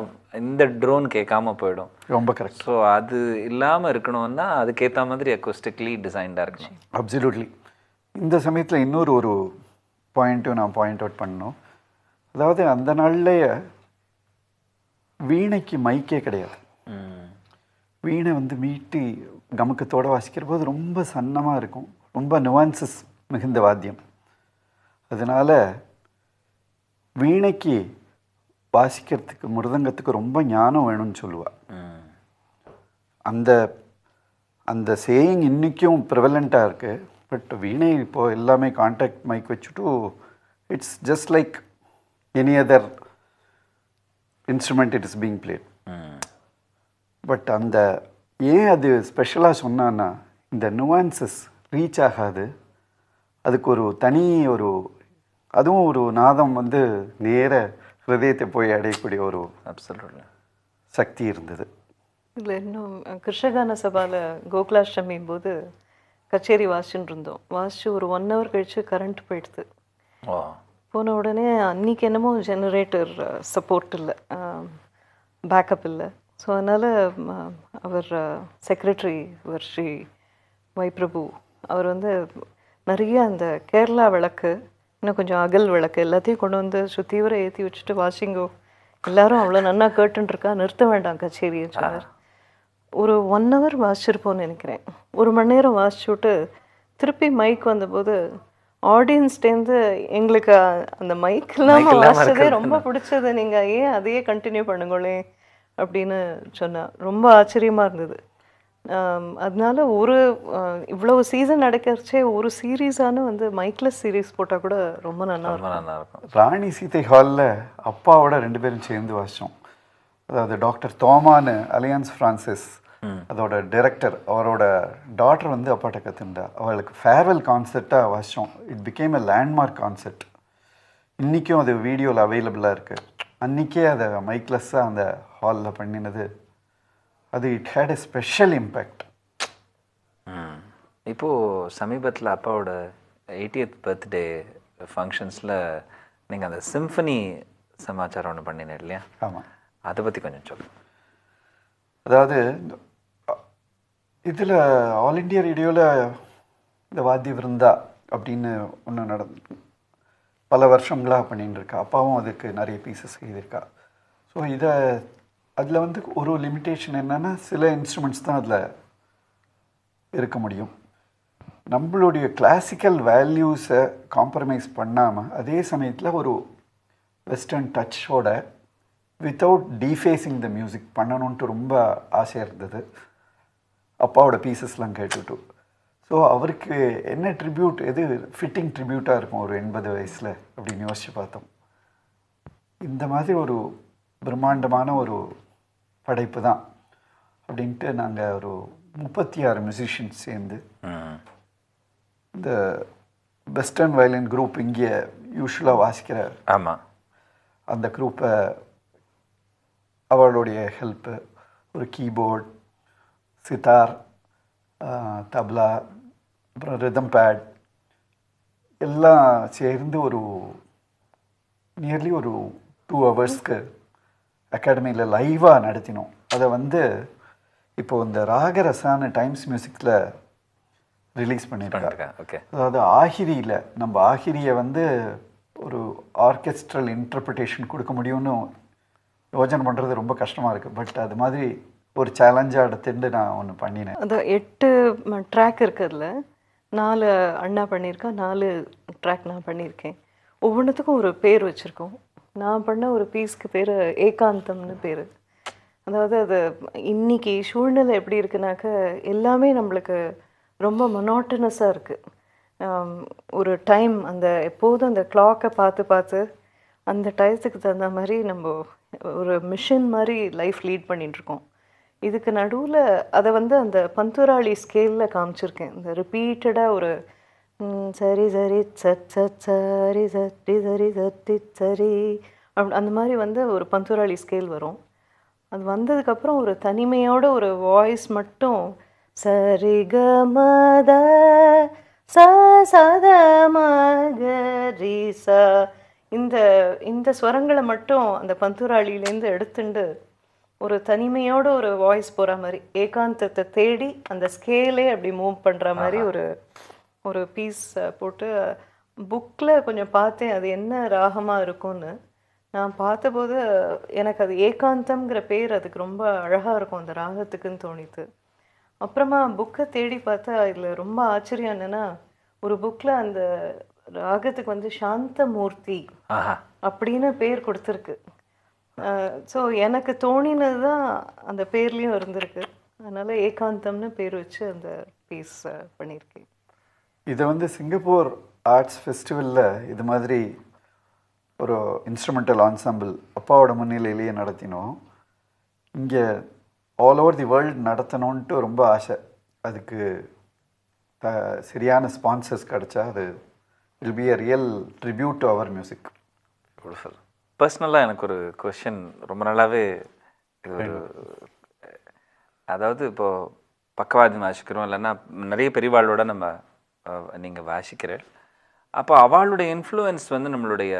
இந்த ட்ரோன் கேட்காம போயிடும் ரொம்ப கரெக்ட் ஸோ அது இல்லாமல் இருக்கணும்னா அதுக்கேற்ற மாதிரி அக்கோஸ்டிக்லி டிசைன்டாக இருக்கு அப்சல்யூட்லி இந்த சமயத்தில் இன்னொரு ஒரு பாயிண்ட்டும் நான் பாயிண்ட் அவுட் பண்ணணும் அதாவது அந்த நாள்லேயே வீணைக்கு மைக்கே கிடையாது வீணை வந்து மீட்டி கமுக்கத்தோடு வாசிக்கிற போது ரொம்ப சன்னமாக இருக்கும் ரொம்ப நுவான்சஸ் மிகுந்த வாத்தியம் அதனால் வீணைக்கு வாசிக்கிறதுக்கு மிருதங்கத்துக்கு ரொம்ப ஞானம் வேணும்னு சொல்லுவாள் அந்த அந்த சேயிங் இன்றைக்கும் ப்ரிவலண்ட்டாக இருக்குது பட் வீணை இப்போது எல்லாமே கான்டாக்ட் மைக் வச்சுட்டு it's just like any other instrument it is being played but அந்த ஏன் அது ஸ்பெஷலாக சொன்னான்னா இந்த நுவான்சஸ் ரீச் ஆகாது அதுக்கு ஒரு தனி ஒரு அதுவும் ஒரு நாதம் வந்து நேர ஹிருதயத்தை போய் அடையக்கூடிய ஒரு சக்தி இருந்தது இல்லை இன்னும் கிருஷ்ணகான சபாவில் கோகுலாஷ்டமியும் போது கச்சேரி வாசின்னு இருந்தோம் வாசித்து ஒரு ஒன் ஹவர் கழித்து கரண்ட் போயிடுது போன உடனே அன்னைக்கு என்னமோ ஜெனரேட்டர் சப்போர்ட் இல்லை பேக்கப் இல்லை ஸோ அதனால் அவர் செக்ரட்டரி இவர் ஸ்ரீ அவர் வந்து நிறைய அந்த கேரளா விளக்கு இன்னும் கொஞ்சம் அகல் விளக்கு எல்லாத்தையும் கொண்டு வந்து சுத்தியூர ஏற்றி வச்சுட்டு வாஷிங்கோ எல்லாரும் அவ்வளோ நன்னா கேட்டுருக்கா நிறுத்த வேண்டாம் கச்சேரின்னு சொன்னார் ஒரு ஒன் ஹவர் வாசிச்சிருப்போம்னு நினைக்கிறேன் ஒரு மணி நேரம் வாசிச்சு விட்டு திருப்பி மைக் வந்தபோது ஆடியன்ஸ்டேந்து எங்களுக்கு அந்த மைக் இல்லாமல் வாசிச்சதே ரொம்ப பிடிச்சது நீங்கள் ஏன் அதையே கண்டினியூ பண்ணுங்களேன் அப்படின்னு சொன்னால் ரொம்ப ஆச்சரியமாக இருந்தது அதனால ஒரு இவ்வளவு சீசன் நடக்கிறச்சே ஒரு சீரீஸான வந்து மைக்லஸ் சீரீஸ் போட்டால் கூட ரொம்ப நல்லா ரொம்ப நல்லா இருக்கும் ராணி சீதை ஹாலில் அப்பாவோட ரெண்டு பேரும் சேர்ந்து வாசிச்சோம் அதாவது டாக்டர் தோமானு அலையான்ஸ் ஃப்ரான்சிஸ் அதோட டைரக்டர் அவரோட டாட்டர் வந்து அப்பாட்ட கற்றுண்டா அவளுக்கு ஃபேர்வெல் கான்செர்ட்டாக வாசித்தோம் it became a landmark concert இன்றைக்கும் அது வீடியோவில் அவைலபிளாக இருக்குது அன்றைக்கே அதை மைக்லஸ்ஸாக அந்த ஹாலில் பண்ணினது அது it had a special impact இப்போது சமீபத்தில் அப்பாவோட எயிட்டியத் பர்த்டே ஃபங்க்ஷன்ஸில் நீங்கள் அந்த சிம்ஃபனி சமாச்சாரம் ஒன்று பண்ணினேன் இல்லையா ஆமாம் அதை பற்றி கொஞ்சம் சொல்லுங்கள் அதாவது இதில் ஆல் இண்டியா ரேடியோவில் இந்த வாத்திய விருந்தா அப்படின்னு ஒன்று நடந்து பல வருஷங்களாக பண்ணிட்டுருக்கா இருக்கா அப்பாவும் அதுக்கு நிறைய பீசஸ் செய்திருக்கா ஸோ இதை அதில் வந்து ஒரு லிமிட்டேஷன் என்னென்னா சில இன்ஸ்ட்ருமெண்ட்ஸ் தான் அதில் இருக்க முடியும் நம்மளுடைய கிளாசிக்கல் வேல்யூஸை காம்ப்ரமைஸ் பண்ணாமல் அதே சமயத்தில் ஒரு வெஸ்டர்ன் டச்சோட வித்தவுட் டீஃபேஸிங் த மியூசிக் பண்ணணுன்ட்டு ரொம்ப ஆசையாக இருந்தது அப்பாவோட பீசஸ்லாம் கேட்டுட்டு ஸோ அவருக்கு என்ன ட்ரிபியூட் எது ஃபிட்டிங் ட்ரிபியூட்டாக இருக்கும் ஒரு எண்பது வயசில் அப்படின்னு யோசித்து பார்த்தோம் இந்த மாதிரி ஒரு பிரம்மாண்டமான ஒரு படைப்பு தான் அப்படின்ட்டு நாங்கள் ஒரு முப்பத்தி ஆறு மியூசிஷியன் சேர்ந்து இந்த வெஸ்டர்ன் வயலின் குரூப் இங்கே யூஸ்வலாக வாசிக்கிற ஆமாம் அந்த குரூப்பை அவளுடைய ஹெல்ப்பு ஒரு கீபோர்ட் சித்தார் தபலா அப்புறம் ரிதம் பேட் எல்லாம் சேர்ந்து ஒரு நியர்லி ஒரு டூ ஹவர்ஸ்க்கு அகாடமியில் லைவாக நடத்தினோம் அதை வந்து இப்போது இந்த ராகரசான டைம்ஸ் மியூசிக்கில் ரிலீஸ் பண்ணியிருக்காங்க ஓகே அதாவது ஆகிரியில் நம்ம ஆகிரியை வந்து ஒரு ஆர்கெஸ்ட்ரல் இன்டர்பிரிட்டேஷன் கொடுக்க முடியும்னு யோஜனை பண்ணுறது ரொம்ப கஷ்டமாக இருக்குது பட் அது மாதிரி ஒரு சேலஞ்சாக எடுத்துட்டு நான் ஒன்று பண்ணினேன் அந்த எட்டு ட்ராக் இருக்கிறதுல நாலு அண்ணா பண்ணியிருக்கேன் நாலு ட்ராக் நான் பண்ணியிருக்கேன் ஒவ்வொன்றுத்துக்கும் ஒரு பேர் வச்சுருக்கோம் நான் பண்ண ஒரு பீஸ்க்கு பேர் ஏகாந்தம்னு பேர் அதாவது அது இன்றைக்கி சூழ்நிலை எப்படி இருக்குனாக்க எல்லாமே நம்மளுக்கு ரொம்ப மொனாட்டனஸாக இருக்குது ஒரு டைம் அந்த எப்போதும் அந்த கிளாக்கை பார்த்து பார்த்து அந்த டயத்துக்கு தகுந்த மாதிரி நம்ம ஒரு மிஷின் மாதிரி லைஃப் லீட் பண்ணிகிட்ருக்கோம் இதுக்கு நடுவில் அதை வந்து அந்த பந்துராளி ஸ்கேலில் காமிச்சிருக்கேன் இந்த ரிப்பீட்டடாக ஒரு சரி சரி சத் சத் சரி சத்தி சரி சத்தி சரி அப்படி அந்த மாதிரி வந்து ஒரு பந்துராளி ஸ்கேல் வரும் அது வந்ததுக்கப்புறம் ஒரு தனிமையோட ஒரு வாய்ஸ் மட்டும் சரி க மத ச சத மகரி சா இந்த இந்த ஸ்வரங்களை மட்டும் அந்த பந்துராளியிலேருந்து எடுத்துண்டு ஒரு தனிமையோட ஒரு வாய்ஸ் போகிற மாதிரி ஏகாந்தத்தை தேடி அந்த ஸ்கேலே அப்படி மூவ் பண்ணுற மாதிரி ஒரு ஒரு பீஸ் போட்டு புக்கில் கொஞ்சம் பார்த்தேன் அது என்ன ராகமாக இருக்கும்னு நான் பார்த்தபோது எனக்கு அது ஏகாந்தம்ங்கிற பேர் அதுக்கு ரொம்ப அழகாக இருக்கும் அந்த ராகத்துக்குன்னு தோணித்து அப்புறமா புக்கை தேடி பார்த்தா இதில் ரொம்ப ஆச்சரியம் என்னென்னா ஒரு புக்கில் அந்த ராகத்துக்கு வந்து சாந்த மூர்த்தி அப்படின்னு பேர் கொடுத்துருக்கு ஸோ எனக்கு தோணினது தான் அந்த பேர்லேயும் இருந்திருக்கு அதனால் ஏகாந்தம்னு பேர் வச்சு அந்த பீஸ் பண்ணியிருக்கேன் இதை வந்து சிங்கப்பூர் ஆர்ட்ஸ் ஃபெஸ்டிவலில் இது மாதிரி ஒரு இன்ஸ்ட்ருமெண்டல் ஆன்சாம்பிள் அப்பாவோட முன்னிலையிலேயே நடத்தினோம் இங்கே ஆல் ஓவர் தி வேர்ல்டு நடத்தணுன்ட்டு ரொம்ப ஆசை அதுக்கு சரியான ஸ்பான்சர்ஸ் கிடச்சா அது will be a real tribute to அவர் மியூசிக் சார் பர்சனலாக எனக்கு ஒரு கொஷின் ரொம்ப நாளாகவே அதாவது இப்போது பக்கவாதி நாசிக்கிறோம் இல்லைன்னா நிறைய பெரிவாளோட நம்ம நீங்கள் வாசிக்கிறீள் அப்போ அவளுடைய இன்ஃப்ளூயன்ஸ் வந்து நம்மளுடைய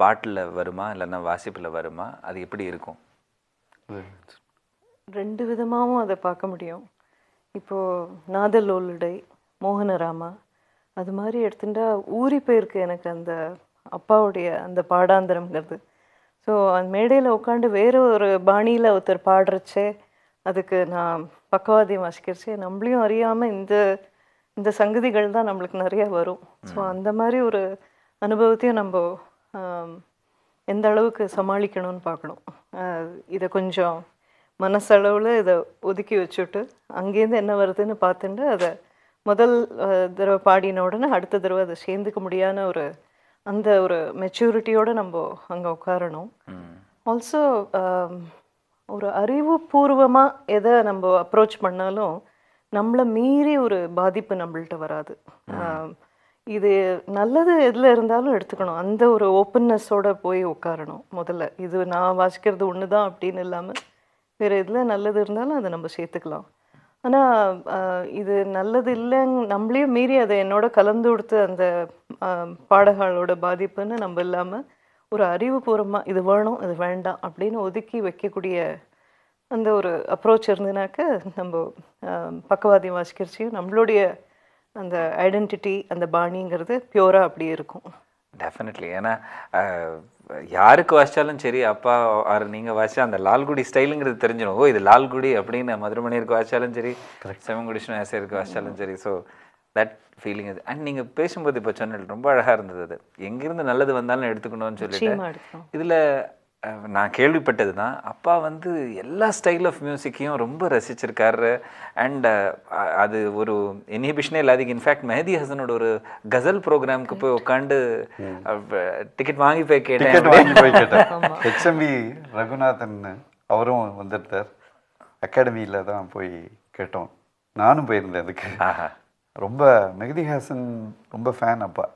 பாட்டில் வருமா இல்லைன்னா வாசிப்பில் வருமா அது எப்படி இருக்கும் ரெண்டு விதமாகவும் அதை பார்க்க முடியும் இப்போது நாதலோலுடை மோகனராமா அது மாதிரி எடுத்துட்டா ஊறி போயிருக்கு எனக்கு அந்த அப்பாவுடைய அந்த பாடாந்திரங்கிறது ஸோ அந்த மேடையில் உட்காந்து வேறு ஒரு பாணியில் ஒருத்தர் பாடுறச்சே அதுக்கு நான் பக்கவாதியம் வாசிக்கிறச்சே நம்மளையும் அறியாமல் இந்த இந்த சங்கதிகள் தான் நம்மளுக்கு நிறைய வரும் ஸோ அந்த மாதிரி ஒரு அனுபவத்தையும் நம்ம எந்த அளவுக்கு சமாளிக்கணும்னு பார்க்கணும் இதை கொஞ்சம் மனசளவில் இதை ஒதுக்கி வச்சுட்டு அங்கேருந்து என்ன வருதுன்னு பார்த்துட்டு அதை முதல் தடவை பாடின உடனே அடுத்த தடவை அதை சேர்ந்துக்க முடியாத ஒரு அந்த ஒரு மெச்சூரிட்டியோடு நம்ம அங்கே உட்காரணும் ஆல்சோ ஒரு அறிவுபூர்வமாக எதை நம்ம அப்ரோச் பண்ணாலும் நம்மளை மீறி ஒரு பாதிப்பு நம்மள்கிட்ட வராது இது நல்லது எதில் இருந்தாலும் எடுத்துக்கணும் அந்த ஒரு ஓப்பன்னஸோட போய் உட்காரணும் முதல்ல இது நான் வாசிக்கிறது ஒன்று தான் அப்படின்னு இல்லாமல் வேறு எதில் நல்லது இருந்தாலும் அதை நம்ம சேர்த்துக்கலாம் ஆனால் இது நல்லது இல்லைங்க நம்மளையும் மீறி அதை என்னோட கலந்து கொடுத்து அந்த பாடகாலோட பாதிப்புன்னு நம்ம இல்லாமல் ஒரு அறிவுபூர்வமாக இது வேணும் இது வேண்டாம் அப்படின்னு ஒதுக்கி வைக்கக்கூடிய அந்த ஒரு அப்ரோச் இருந்ததுனாக்க நம்ம பக்கவாதி வாசிக்கிறச்சியும் நம்மளுடைய அந்த ஐடென்டிட்டி அந்த பாணிங்கிறது பியூராக அப்படியே இருக்கும் டெஃபினெட்லி ஏன்னா யாருக்கு வாசித்தாலும் சரி அப்பா ஆறு நீங்கள் வாசிச்சா அந்த லால்குடி ஸ்டைலுங்கிறது தெரிஞ்சிடும் ஓ இது லால்குடி அப்படின்னு மதுரமணியருக்கு வாசித்தாலும் சரி செவங்குடி ஸ்ரீனிவாசருக்கு வாசித்தாலும் சரி ஸோ தட் ஃபீலிங் இது அண்ட் நீங்கள் பேசும்போது இப்போ சொன்னது ரொம்ப அழகாக இருந்தது அது எங்கேருந்து நல்லது வந்தாலும் எடுத்துக்கணும்னு சொல்லிட்டு இதில் நான் கேள்விப்பட்டது தான் அப்பா வந்து எல்லா ஸ்டைல் ஆஃப் மியூசிக்கையும் ரொம்ப ரசிச்சிருக்காரு அண்ட் அது ஒரு இனிபிஷனே இல்லாத இன்ஃபேக்ட் மெஹதி ஹசனோட ஒரு கசல் ப்ரோக்ராமுக்கு போய் உட்காந்து டிக்கெட் வாங்கி போய் கேட்டேன் வாங்கி ஹெச்எம்பி ரகுநாதன் அவரும் வந்திருந்தார் அகாடமியில் தான் போய் கேட்டோம் நானும் போயிருந்தேன் அதுக்கு ரொம்ப மெஹதி ஹாசன் ரொம்ப ஃபேன் அப்பா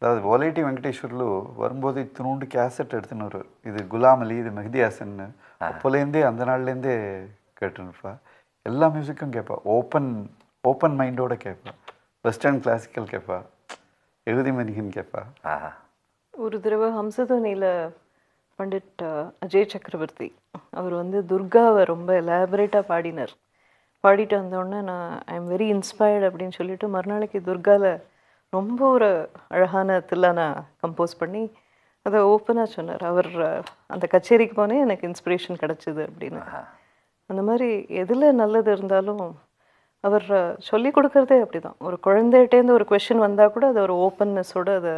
அதாவது ஒலைட்டி வெங்கடேஸ்வர்லு வரும்போது இத்தினோண்டு கேசட் எடுத்துன்னு இது குலாம் அலி இது மெஹதி ஹாசன் அப்போலேருந்தே அந்த நாள்லேருந்தே கேட்டுருப்பா எல்லா மியூசிக்கும் கேட்பாள் ஓப்பன் ஓப்பன் மைண்டோட கேட்பா வெஸ்டர்ன் கிளாசிக்கல் கேட்பா எழுதி மணிகன் கேட்பா ஒரு தடவை ஹம்சதுவனியில் பண்டிட் அஜய் சக்கரவர்த்தி அவர் வந்து துர்காவை ரொம்ப எலாபரேட்டாக பாடினார் பாடிட்டு வந்தோடனே நான் ஐ எம் வெரி இன்ஸ்பயர்டு அப்படின்னு சொல்லிட்டு மறுநாளைக்கு துர்காவில் ரொம்ப ஒரு அழகான தில்லான கம்போஸ் பண்ணி அதை ஓப்பனாக சொன்னார் அவர் அந்த கச்சேரிக்கு போனே எனக்கு இன்ஸ்பிரேஷன் கிடச்சிது அப்படின்னு அந்த மாதிரி எதில் நல்லது இருந்தாலும் அவர் சொல்லி கொடுக்குறதே அப்படி தான் ஒரு குழந்தைகிட்டேருந்து ஒரு கொஷின் வந்தால் கூட அதை ஒரு ஓப்பன்னஸோடு அதை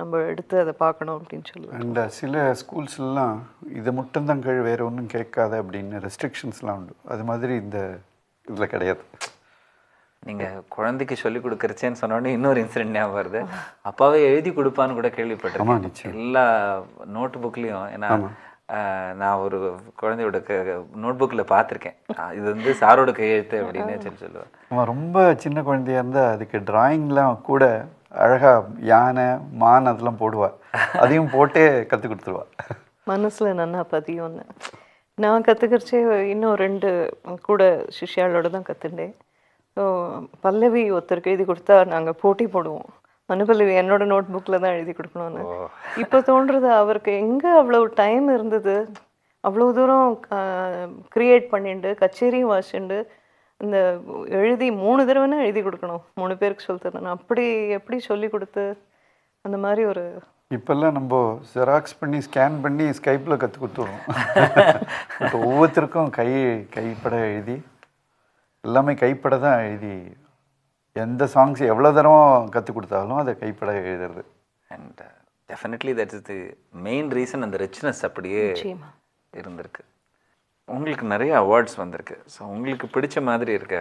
நம்ம எடுத்து அதை பார்க்கணும் அப்படின்னு சொல்லுவோம் அண்ட் சில ஸ்கூல்ஸ்லாம் இதை மட்டும்தான் கீழ் வேறு ஒன்றும் கேட்காத அப்படின்னு ரெஸ்ட்ரிக்ஷன்ஸ்லாம் உண்டு அது மாதிரி இந்த இதில் கிடையாது நீங்கள் குழந்தைக்கு சொல்லி கொடுக்குறச்சேன்னு சொன்னோடனே இன்னொரு இன்சிடென்ட் ஞாபகம் வருது அப்பாவே எழுதி கொடுப்பான்னு கூட கேள்விப்பட்டிருக்கேன் எல்லா நோட் புக்லேயும் ஏன்னா நான் ஒரு குழந்தையோட நோட் புக்கில் பார்த்துருக்கேன் இது வந்து சாரோட கையெழுத்து அப்படின்னு சொல்லி சொல்லுவேன் அவன் ரொம்ப சின்ன குழந்தையாக இருந்தால் அதுக்கு டிராயிங்லாம் கூட அழகாக யானை மான் அதெல்லாம் போடுவா அதையும் போட்டே கற்றுக் கொடுத்துருவா மனசில் நன்னா பதியும் நான் கற்றுக்கிறச்சே இன்னும் ரெண்டு கூட சிஷியாளோட தான் கற்றுண்டேன் பல்லவி ஒருத்தருக்கு எழுதி கொடுத்தா நாங்கள் போட்டி போடுவோம் அனுபல்லவி என்னோட நோட் புக்கில் தான் எழுதி கொடுக்கணும்னு இப்போ தோன்றது அவருக்கு எங்கே அவ்வளோ டைம் இருந்தது அவ்வளோ தூரம் க்ரியேட் பண்ணிண்டு கச்சேரியும் வாசிண்டு இந்த எழுதி மூணு தடவைனா எழுதி கொடுக்கணும் மூணு பேருக்கு சொல்லி அப்படி எப்படி சொல்லி கொடுத்து அந்த மாதிரி ஒரு இப்போல்லாம் நம்ம ஜெராக்ஸ் பண்ணி ஸ்கேன் பண்ணி ஸ்கைப்பில் கற்றுக் கொடுத்துருவோம் [laughs] ஒவ்வொருத்தருக்கும் கை கைப்பட எழுதி எல்லாமே கைப்பட தான் எழுதி எந்த சாங்ஸ் எவ்வளோ தரம் கற்றுக் கொடுத்தாலும் அதை கைப்பட எழுதுறது and definitely that is the main reason அந்த ரிச்னஸ் அப்படியே இருந்திருக்கு உங்களுக்கு நிறைய அவார்ட்ஸ் வந்திருக்கு ஸோ உங்களுக்கு பிடிச்ச மாதிரி இருக்க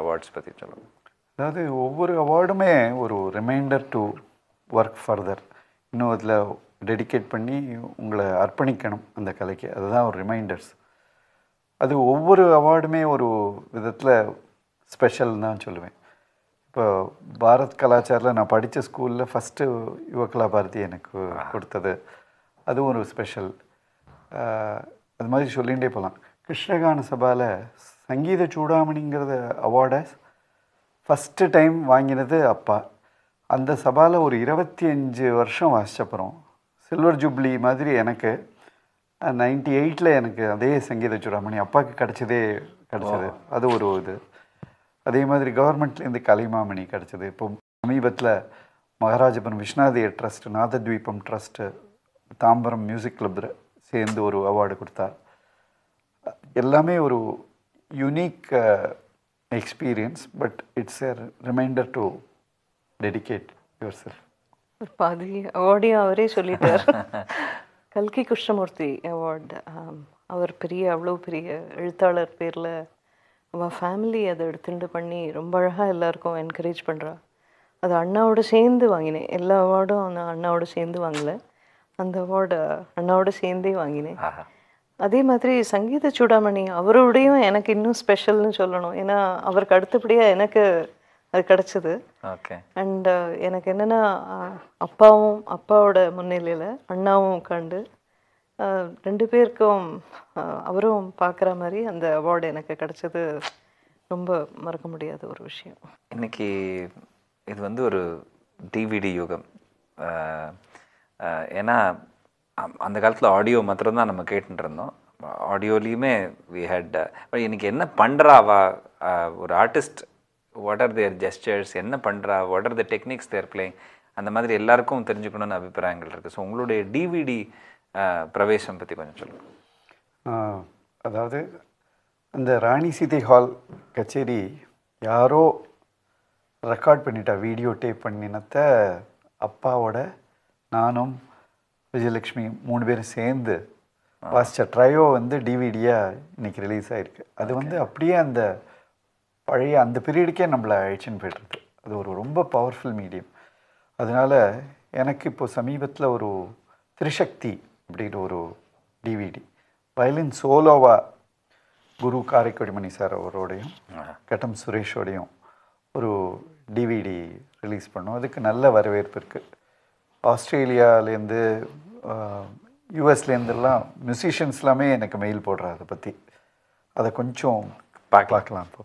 அவார்ட்ஸ் பற்றி சொல்லணும் அதாவது ஒவ்வொரு அவார்டுமே ஒரு ரிமைண்டர் டு ஒர்க் ஃபர்தர் இன்னும் அதில் டெடிக்கேட் பண்ணி உங்களை அர்ப்பணிக்கணும் அந்த கலைக்கு அதுதான் ஒரு ரிமைண்டர்ஸ் அது ஒவ்வொரு அவார்டுமே ஒரு விதத்தில் ஸ்பெஷல் தான் சொல்லுவேன் இப்போ பாரத் கலாச்சாரில் நான் படித்த ஸ்கூலில் ஃபஸ்ட்டு யுவகலா பாரதி எனக்கு கொடுத்தது அதுவும் ஒரு ஸ்பெஷல் அது மாதிரி சொல்லிகிட்டே போகலாம் கிருஷ்ணகான சபாவில் சங்கீத சூடாமணிங்கிறத அவார்டை ஃபஸ்ட்டு டைம் வாங்கினது அப்பா அந்த சபாவில் ஒரு இருபத்தி அஞ்சு வருஷம் வாசிச்சப்பறம் சில்வர் ஜூப்ளி மாதிரி எனக்கு நைன்டி எயிட்டில் எனக்கு அதே சங்கீத சுடாமணி அப்பாவுக்கு கிடச்சதே கிடச்சது அது ஒரு இது அதே மாதிரி கவர்மெண்ட்லேருந்து கலைமாமணி கிடச்சிது இப்போ சமீபத்தில் Maharajapuram Viswanathaiyer trust Nadadweepam trust Tambaram music கிளப்பில் சேர்ந்து ஒரு அவார்டு கொடுத்தார் எல்லாமே ஒரு unique experience but it's a reminder to dedicate yourself பாதி அவரே சொல்லிட்டார் [laughs] கல்கி கிருஷ்ணமூர்த்தி அவார்டு அவர் பெரிய அவ்வளோ பெரிய எழுத்தாளர் பேரில் அவள் ஃபேமிலி அதை எடுத்துட்டு பண்ணி ரொம்ப அழகாக எல்லாருக்கும் என்கரேஜ் பண்ணுறா அது அண்ணாவோட சேர்ந்து வாங்கினேன் எல்லா அவார்டும் நான் அண்ணாவோட சேர்ந்து வாங்கலை அந்த அவார்டு அண்ணாவோட சேர்ந்தே வாங்கினேன் அதே மாதிரி சங்கீத சூடாமணி அவரோடையும் எனக்கு இன்னும் ஸ்பெஷல்னு சொல்லணும் ஏன்னா அவருக்கு அடுத்தபடியாக எனக்கு அது கிடைச்சது ஓகே அண்ட் uh, எனக்கு என்னென்னா அப்பாவும் அப்பாவோட முன்னிலையில் அண்ணாவும் உட்காந்து ரெண்டு பேருக்கும் அவரும் பார்க்குற மாதிரி அந்த அவார்டு எனக்கு கிடைச்சது ரொம்ப மறக்க முடியாத ஒரு விஷயம் இன்னைக்கு இது வந்து ஒரு டிவிடி யுகம் ஏன்னா அந்த காலத்தில் ஆடியோ மாத்திரம்தான் நம்ம கேட்டுட்டு இருந்தோம் ஆடியோலேயுமே வி ஹேட் இன்னைக்கு என்ன பண்ணுறாவா ஒரு artist what are their gestures என்ன பண்ணுறா what are the techniques they're playing அந்த மாதிரி எல்லாருக்கும் தெரிஞ்சுக்கணும்னு அபிப்பிராயங்கள் இருக்குது ஸோ உங்களுடைய டிவிடி பிரவேசம் பற்றி கொஞ்சம் சொல்லுங்கள் அதாவது அந்த ராணி சீதை ஹால் கச்சேரி யாரோ ரெக்கார்ட் பண்ணிட்டா வீடியோ டேப் பண்ணினத்தை அப்பாவோட நானும் விஜயலக்ஷ்மி மூணு பேரும் சேர்ந்து வாசித்த ட்ரையோ வந்து டிவிடியாக இன்றைக்கி ரிலீஸ் ஆகிருக்கு அது வந்து அப்படியே அந்த பழைய அந்த பீரியடுக்கே நம்மளை அழிச்சின்னு போய்ட்டுருது அது ஒரு ரொம்ப பவர்ஃபுல் மீடியம் அதனால் எனக்கு இப்போ சமீபத்தில் ஒரு திரிசக்தி அப்படின்ற ஒரு டிவிடி வயலின் சோலோவா குரு காரைக்குடிமணி சார் அவரோடையும் கட்டம் சுரேஷோடையும் ஒரு டிவிடி ரிலீஸ் பண்ணோம் அதுக்கு நல்ல வரவேற்பு இருக்குது ஆஸ்திரேலியாவிலேருந்து யூஎஸ்லேருந்துலாம் மியூசிஷியன்ஸ்லாமே எனக்கு மெயில் போடுற அதை பற்றி அதை கொஞ்சம் பார்க்கலாம் இப்போ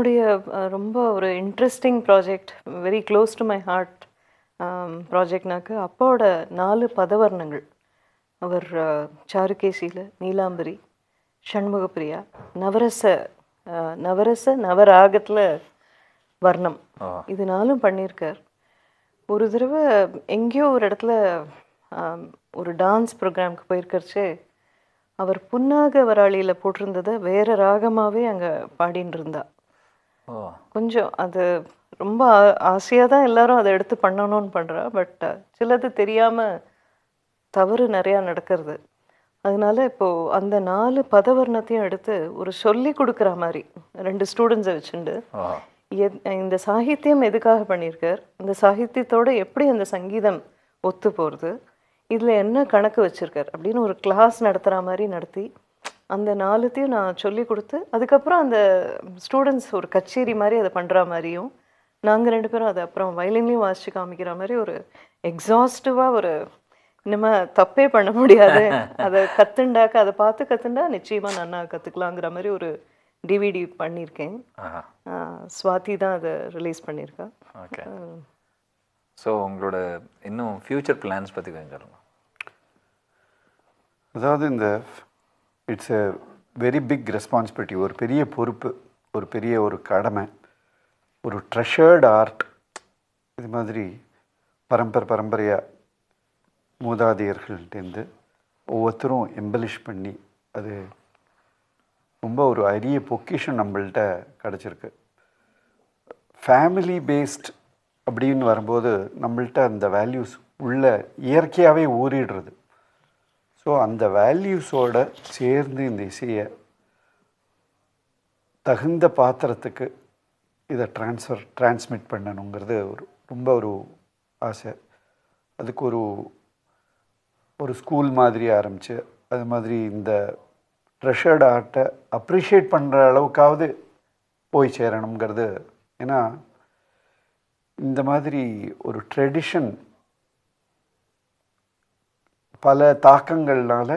என்னுடைய ரொம்ப ஒரு interesting project very close to my heart ப்ராஜெக்ட்னாக்கு அப்பாவோட நாலு பதவர்ணங்கள் அவர் சாருகேசியில் நீலாம்பரி சண்முகப்பிரியா நவரச நவரச நவராகத்தில் வர்ணம் இது நாளும் பண்ணியிருக்கார் ஒரு தடவை எங்கேயோ ஒரு இடத்துல ஒரு டான்ஸ் ப்ரோக்ராம்க்கு போயிருக்கிறச்சு அவர் புன்னாக வராளியில் போட்டிருந்ததை வேறு ராகமாகவே அங்கே பாடின்னு இருந்தாள் கொஞ்சம் அது ரொம்ப ஆசையாக தான் எல்லாரும் அதை எடுத்து பண்ணணும்னு பண்ணுறா பட் சிலது தெரியாமல் தவறு நிறையா நடக்கிறது அதனால இப்போது அந்த நாலு பதவர்ணத்தையும் எடுத்து ஒரு சொல்லி கொடுக்குற மாதிரி ரெண்டு ஸ்டூடெண்ட்ஸை வச்சுண்டு இந்த சாகித்யம் எதுக்காக பண்ணியிருக்கார் இந்த சாகித்யத்தோடு எப்படி அந்த சங்கீதம் ஒத்து போகிறது இதில் என்ன கணக்கு வச்சுருக்கார் அப்படின்னு ஒரு கிளாஸ் நடத்துகிற மாதிரி நடத்தி அந்த நாலுத்தையும் நான் சொல்லி கொடுத்து அதுக்கப்புறம் அந்த ஸ்டூடெண்ட்ஸ் ஒரு கச்சேரி மாதிரி அதை பண்ணுற மாதிரியும் நாங்கள் ரெண்டு பேரும் அதை அப்புறம் வயலின்லேயும் வாசித்து காமிக்கிற மாதிரி ஒரு எக்ஸாஸ்டிவாக ஒரு இனிமேல் தப்பே பண்ண முடியாது [laughs] அதை கற்றுண்டாக்க அதை பார்த்து கற்றுண்டா நிச்சயமாக நன்னா கற்றுக்கலாங்கிற மாதிரி ஒரு டிவிடி பண்ணியிருக்கேன் சுவாதி தான் அதை ரிலீஸ் பண்ணியிருக்கா ஸோ உங்களோட இன்னும் ஃப்யூச்சர் பிளான்ஸ் பற்றி கொஞ்சம் அதாவது இந்த it's a very big responsibility ஒரு பெரிய பொறுப்பு ஒரு பெரிய ஒரு கடமை ஒரு ட்ரெஷர்டு ஆர்ட் இது மாதிரி பரம்பரை பரம்பரையாக மூதாதையர்கள்டேருந்து ஒவ்வொருத்தரும் எம்பலிஷ் பண்ணி அது ரொம்ப ஒரு அரிய பொக்கிஷன் நம்மள்கிட்ட கிடச்சிருக்கு ஃபேமிலி பேஸ்ட் அப்படின்னு வரும்போது நம்மள்கிட்ட அந்த வேல்யூஸ் உள்ள இயற்கையாகவே ஊறிடுறது ஸோ அந்த வேல்யூஸோட சேர்ந்து இந்த இசையை தகுந்த பாத்திரத்துக்கு இதை ட்ரான்ஸ்ஃபர் ட்ரான்ஸ்மிட் பண்ணணுங்கிறது ஒரு ரொம்ப ஒரு ஆசை அதுக்கு ஒரு ஒரு ஸ்கூல் மாதிரி ஆரம்பித்து அது மாதிரி இந்த ட்ரெஷர்ட் ஆர்ட்டை அப்ரிஷியேட் பண்ணுற அளவுக்காவது போய் சேரணுங்கிறது ஏன்னா இந்த மாதிரி ஒரு ட்ரெடிஷன் பல தாக்கங்களால்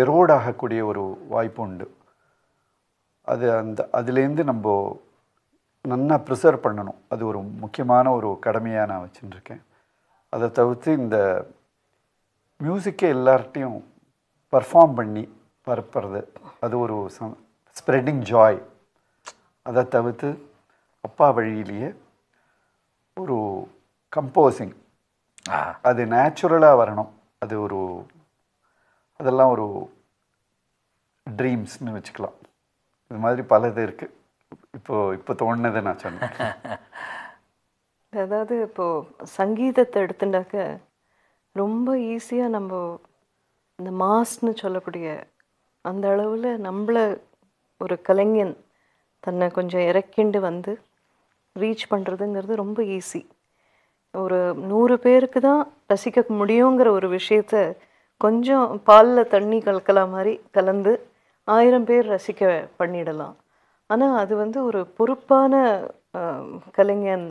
எரோடாகக்கூடிய ஒரு வாய்ப்பு உண்டு அது அந்த அதுலேருந்து நம்ம நல்லா ப்ரிசர்வ் பண்ணணும் அது ஒரு முக்கியமான ஒரு கடமையாக நான் வச்சுட்டுருக்கேன் அதை தவிர்த்து இந்த மியூசிக்கை எல்லார்ட்டையும் பர்ஃபார்ம் பண்ணி பரப்புறது அது ஒரு சம் ஸ்ப்ரெட்டிங் ஜாய் அதை தவிர்த்து அப்பா வழியிலேயே ஒரு கம்போசிங் அது நேச்சுரலாக வரணும் அது ஒரு அதெல்லாம் ஒரு ட்ரீம்ஸ்னு வச்சுக்கலாம் இது மாதிரி பல இது இருக்குது இப்போது இப்போ தோணுனதை நான் சொன்னேன் [laughs] அதாவது இப்போது சங்கீதத்தை எடுத்துட்டாக்க ரொம்ப ஈஸியாக நம்ம இந்த மாஸ்ன்னு சொல்லக்கூடிய அந்த அளவில் நம்மளை ஒரு கலைஞன் தன்னை கொஞ்சம் இறக்கிண்டு வந்து ரீச் பண்ணுறதுங்கிறது ரொம்ப ஈஸி ஒரு நூறு பேருக்கு தான் ரசிக்க முடியுங்கிற ஒரு விஷயத்த கொஞ்சம் பாலில் தண்ணி கலக்கலாம் மாதிரி கலந்து ஆயிரம் பேர் ரசிக்க பண்ணிடலாம் ஆனால் அது வந்து ஒரு பொறுப்பான கலைஞன்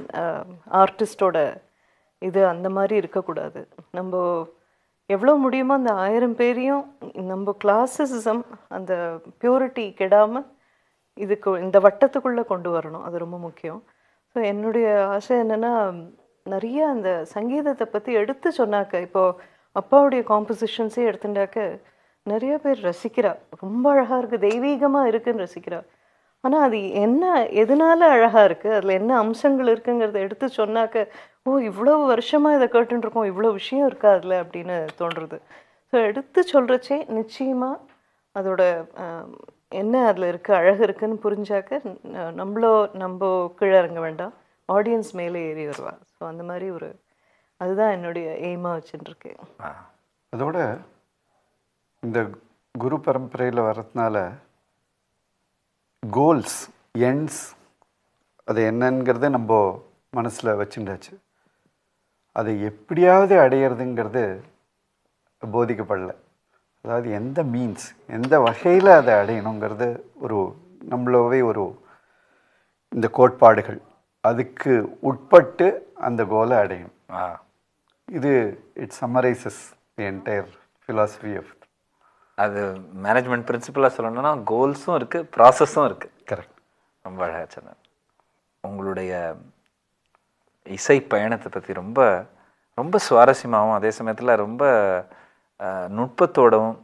ஆர்டிஸ்டோட இது அந்த மாதிரி இருக்கக்கூடாது நம்ம எவ்வளோ முடியுமோ அந்த ஆயிரம் பேரையும் நம்ம கிளாஸிசம் அந்த பியூரிட்டி கெடாமல் இதுக்கு இந்த வட்டத்துக்குள்ளே கொண்டு வரணும் அது ரொம்ப முக்கியம் ஸோ என்னுடைய ஆசை என்னென்னா நிறைய அந்த சங்கீதத்தை பற்றி எடுத்து சொன்னாக்க இப்போது அப்பாவுடைய காம்போசிஷன்ஸே எடுத்துட்டாக்க நிறைய பேர் ரசிக்கிறா ரொம்ப அழகாக இருக்குது தெய்வீகமாக இருக்குதுன்னு ரசிக்கிறா ஆனால் அது என்ன எதனால அழகாக இருக்குது அதில் என்ன அம்சங்கள் இருக்குங்கிறத எடுத்து சொன்னாக்க ஓ இவ்வளோ வருஷமாக இதை கேட்டுருக்கோம் இவ்வளோ விஷயம் இருக்கா அதில் அப்படின்னு தோன்றுறது ஸோ எடுத்து சொல்கிறச்சே நிச்சயமாக அதோட என்ன அதில் இருக்குது அழகு இருக்குதுன்னு புரிஞ்சாக்க நம்மளோ நம்ம கீழே இறங்க வேண்டாம் ஆடியன்ஸ் மேலே ஏறி வருவாங்க ஸோ அந்த மாதிரி ஒரு அதுதான் என்னுடைய எய்மாக வச்சுட்டுருக்கேன் அதோட இந்த குரு பரம்பரையில் வர்றதுனால கோல்ஸ் எண்ட்ஸ் அது என்னங்கிறத நம்ம மனசில் வச்சுட்டாச்சு அதை எப்படியாவது அடையிறதுங்கிறது போதிக்கப்படல அதாவது எந்த மீன்ஸ் எந்த வகையில் அதை அடையணுங்கிறது ஒரு நம்மளவே ஒரு இந்த கோட்பாடுகள் அதுக்கு உட்பட்டு அந்த கோலை அடையும் இது it summarizes the entire philosophy of அது மேனேஜ்மெண்ட் பிரின்சிபலாக சொல்லணும்னா கோல்ஸும் இருக்குது ப்ராசஸும் இருக்குது கரெக்ட் ரொம்ப அழகாக சொன்னேன் உங்களுடைய இசை பயணத்தை பற்றி ரொம்ப ரொம்ப சுவாரஸ்யமாகவும் அதே சமயத்தில் ரொம்ப நுட்பத்தோடவும்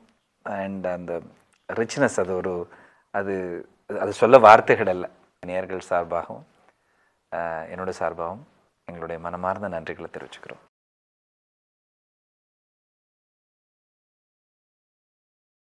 அண்ட் அந்த ரிச்னஸ் அது ஒரு அது அது சொல்ல வார்த்தைகள் அல்ல நேர்கள் சார்பாகவும் என்னோட சார்பாகவும் எங்களுடைய மனமார்ந்த நன்றிகளை தெரிவிச்சுக்கிறோம்